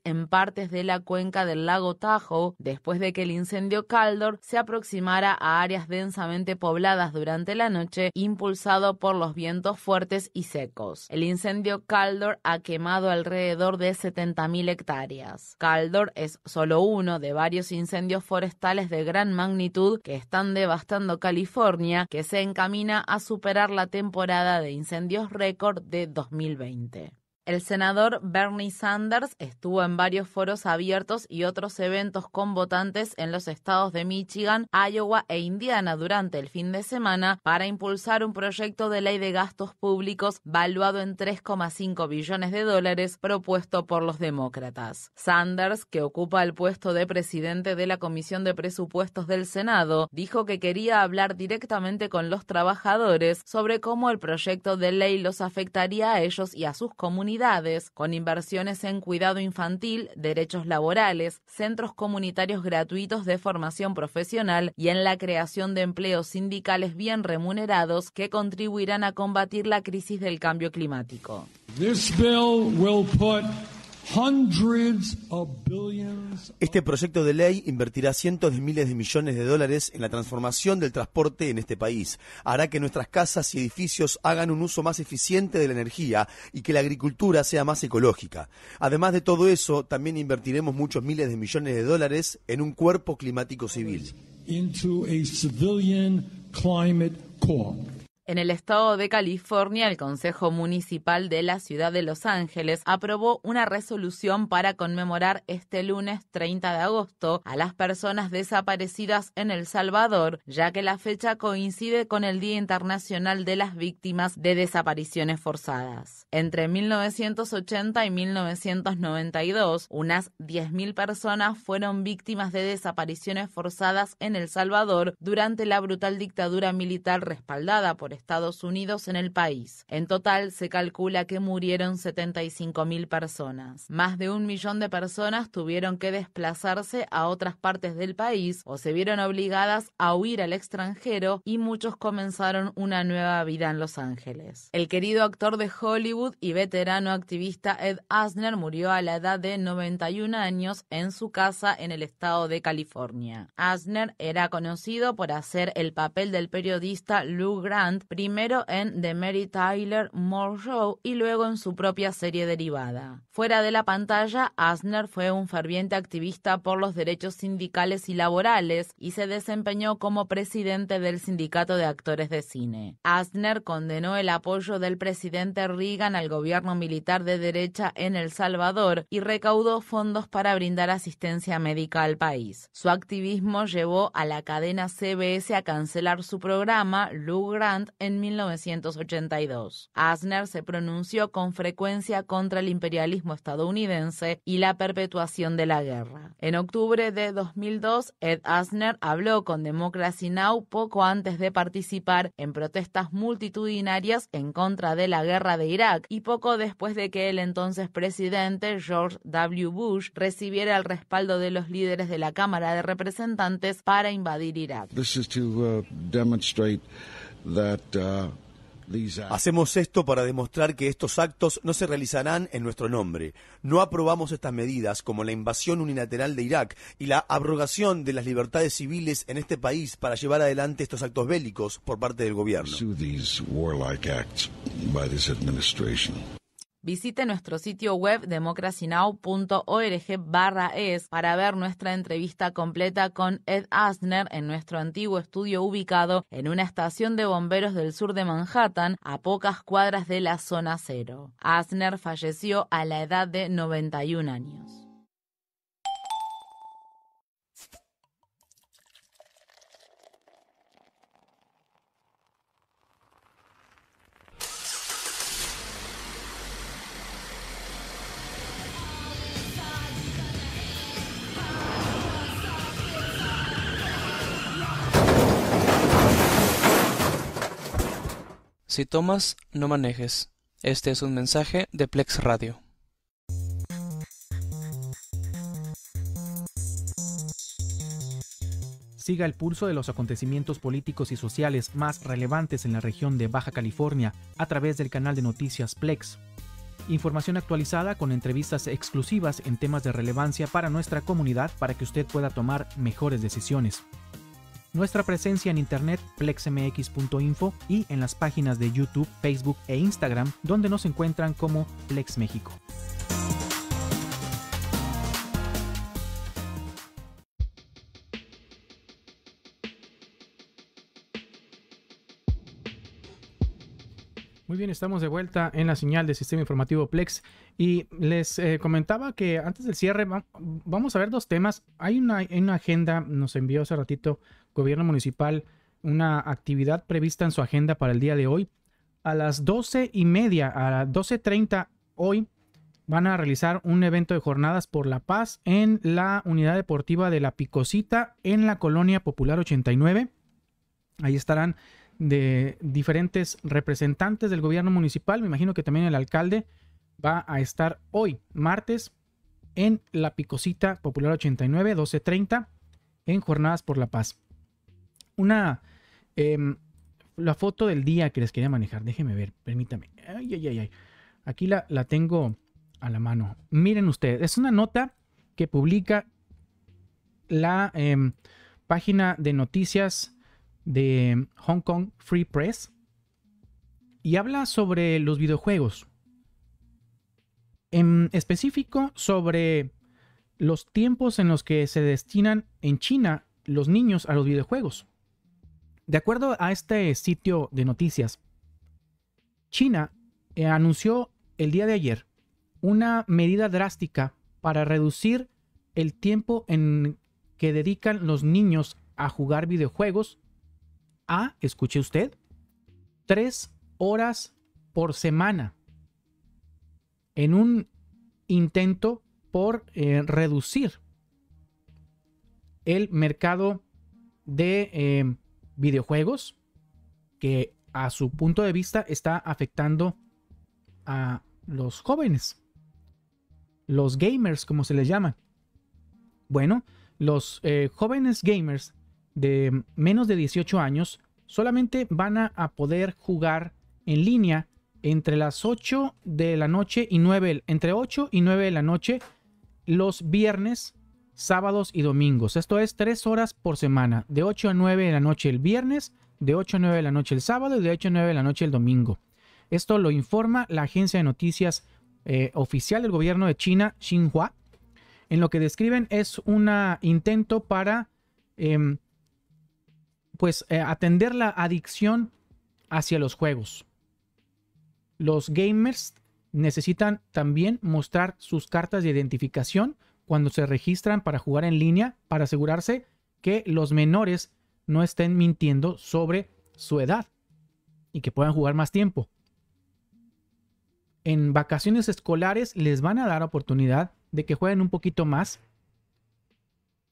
en partes de la cuenca del lago Tahoe después de que el incendio Caldor se aproximara a áreas densamente pobladas durante la noche, impulsado por los vientos fuertes y secos. El incendio Caldor ha quemado alrededor de 70.000 hectáreas. Caldor es solo uno de varios incendios forestales de gran magnitud que están devastando California, que se encamina a superar la temporada de incendios récord de 2020. El senador Bernie Sanders estuvo en varios foros abiertos y otros eventos con votantes en los estados de Michigan, Iowa e Indiana durante el fin de semana para impulsar un proyecto de ley de gastos públicos valuado en 3,5 billones de dólares propuesto por los demócratas. Sanders, que ocupa el puesto de presidente de la Comisión de Presupuestos del Senado, dijo que quería hablar directamente con los trabajadores sobre cómo el proyecto de ley los afectaría a ellos y a sus comunidades con inversiones en cuidado infantil, derechos laborales, centros comunitarios gratuitos de formación profesional y en la creación de empleos sindicales bien remunerados que contribuirán a combatir la crisis del cambio climático. Este proyecto de ley invertirá cientos de miles de millones de dólares en la transformación del transporte en este país. Hará que nuestras casas y edificios hagan un uso más eficiente de la energía y que la agricultura sea más ecológica. Además de todo eso, también invertiremos muchos miles de millones de dólares en un cuerpo climático civil. En el estado de California, el Consejo Municipal de la Ciudad de Los Ángeles aprobó una resolución para conmemorar este lunes 30 de agosto a las personas desaparecidas en El Salvador, ya que la fecha coincide con el Día Internacional de las Víctimas de Desapariciones Forzadas. Entre 1980 y 1992, unas 10.000 personas fueron víctimas de desapariciones forzadas en El Salvador durante la brutal dictadura militar respaldada por Estados Unidos en el país. En total se calcula que murieron 75.000 personas. Más de un millón de personas tuvieron que desplazarse a otras partes del país o se vieron obligadas a huir al extranjero y muchos comenzaron una nueva vida en Los Ángeles. El querido actor de Hollywood y veterano activista Ed Asner murió a la edad de 91 años en su casa en el estado de California. Asner era conocido por hacer el papel del periodista Lou Grant primero en The Mary Tyler Moore Show y luego en su propia serie derivada. Fuera de la pantalla, Asner fue un ferviente activista por los derechos sindicales y laborales y se desempeñó como presidente del Sindicato de Actores de Cine. Asner condenó el apoyo del presidente Reagan al gobierno militar de derecha en El Salvador y recaudó fondos para brindar asistencia médica al país. Su activismo llevó a la cadena CBS a cancelar su programa Lou Grant en 1982. Asner se pronunció con frecuencia contra el imperialismo estadounidense y la perpetuación de la guerra. En octubre de 2002, Ed Asner habló con Democracy Now! poco antes de participar en protestas multitudinarias en contra de la guerra de Irak y poco después de que el entonces presidente George W. Bush recibiera el respaldo de los líderes de la Cámara de Representantes para invadir Irak. Uh, Uh, Hacemos esto para demostrar que estos actos no se realizarán en nuestro nombre. No aprobamos estas medidas como la invasión unilateral de Irak y la abrogación de las libertades civiles en este país para llevar adelante estos actos bélicos por parte del gobierno. Visite nuestro sitio web democracynow.org es para ver nuestra entrevista completa con Ed Asner en nuestro antiguo estudio ubicado en una estación de bomberos del sur de Manhattan a pocas cuadras de la zona cero. Asner falleció a la edad de 91 años. Si tomas, no manejes. Este es un mensaje de Plex Radio. Siga el pulso de los acontecimientos políticos y sociales más relevantes en la región de Baja California a través del canal de noticias Plex. Información actualizada con entrevistas exclusivas en temas de relevancia para nuestra comunidad para que usted pueda tomar mejores decisiones nuestra presencia en internet plexmx.info y en las páginas de YouTube, Facebook e Instagram, donde nos encuentran como Plex México. Muy bien, estamos de vuelta en la señal del Sistema Informativo Plex y les eh, comentaba que antes del cierre vamos a ver dos temas. Hay una, hay una agenda, nos envió hace ratito gobierno municipal una actividad prevista en su agenda para el día de hoy. A las doce y media, a las 12.30 hoy, van a realizar un evento de jornadas por la paz en la unidad deportiva de La Picosita en la Colonia Popular 89. Ahí estarán de diferentes representantes del gobierno municipal. Me imagino que también el alcalde va a estar hoy, martes, en La Picosita Popular 89, 12.30, en Jornadas por la Paz una... Em, la foto del día que les quería manejar. Déjenme ver, permítame. Ay, ay, ay, Aquí la, tengo a la mano. Miren ustedes, es una nota que publica la em, página de noticias de Hong Kong Free Press y habla sobre los videojuegos. En específico sobre los tiempos en los que se destinan en China los niños a los videojuegos. De acuerdo a este sitio de noticias, China eh, anunció el día de ayer una medida drástica para reducir el tiempo en que dedican los niños a jugar videojuegos a, escuche usted, tres horas por semana en un intento por eh, reducir el mercado de eh, videojuegos que a su punto de vista está afectando a los jóvenes, los gamers como se les llama. Bueno, los eh, jóvenes gamers de menos de 18 años solamente van a, poder jugar en línea entre las 8 de la noche y 9, entre 8 y 9 de la noche los viernes sábados y domingos. Esto es tres horas por semana, de 8 a 9 de la noche el viernes, de 8 a 9 de la noche el sábado y de 8 a 9 de la noche el domingo. Esto lo informa la agencia de noticias eh, oficial del gobierno de China, Xinhua. En lo que describen es un intento para em, pues, eh, atender la adicción hacia los juegos. Los gamers necesitan también mostrar sus cartas de identificación cuando se registran para jugar en línea para asegurarse que los menores no estén mintiendo sobre su edad y que puedan jugar más tiempo. En vacaciones escolares les van a dar oportunidad de que jueguen un poquito más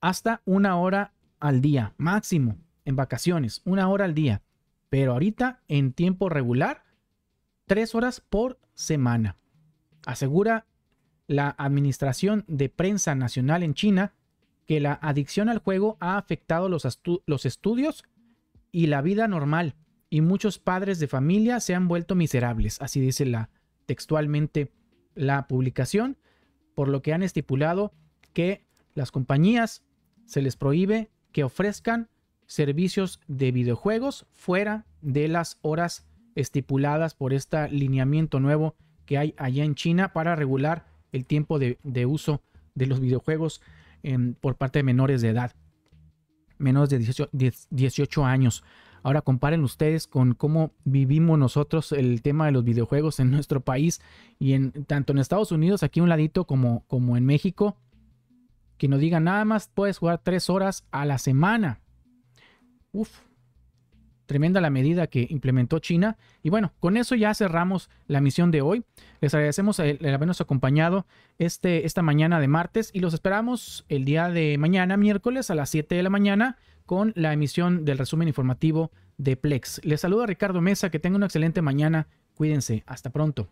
hasta una hora al día, máximo, en vacaciones, una hora al día. Pero ahorita en tiempo regular, tres horas por semana. Asegura la Administración de Prensa Nacional en China que la adicción al juego ha afectado los, los, estudios y la vida normal y muchos padres de familia se han vuelto miserables, así dice textualmente la publicación, por lo que han estipulado que las compañías se les prohíbe que ofrezcan servicios de videojuegos fuera de las horas estipuladas por este lineamiento nuevo que hay allá en China para regular el tiempo de, uso de los videojuegos em, por parte de menores de edad, menos de 18, años. Ahora comparen ustedes con cómo vivimos nosotros el tema de los videojuegos en nuestro país y en tanto en Estados Unidos, aquí un ladito, como, como en México, que no digan nada más puedes jugar tres horas a la semana. Uf, Tremenda la medida que implementó China. Y bueno, con eso ya cerramos la misión de hoy. Les agradecemos el, habernos acompañado este, esta mañana de martes y los esperamos el día de mañana, miércoles a las 7 de la mañana, con la emisión del resumen informativo de Plex. Les saluda Ricardo Mesa, que tenga una excelente mañana. Cuídense, hasta pronto.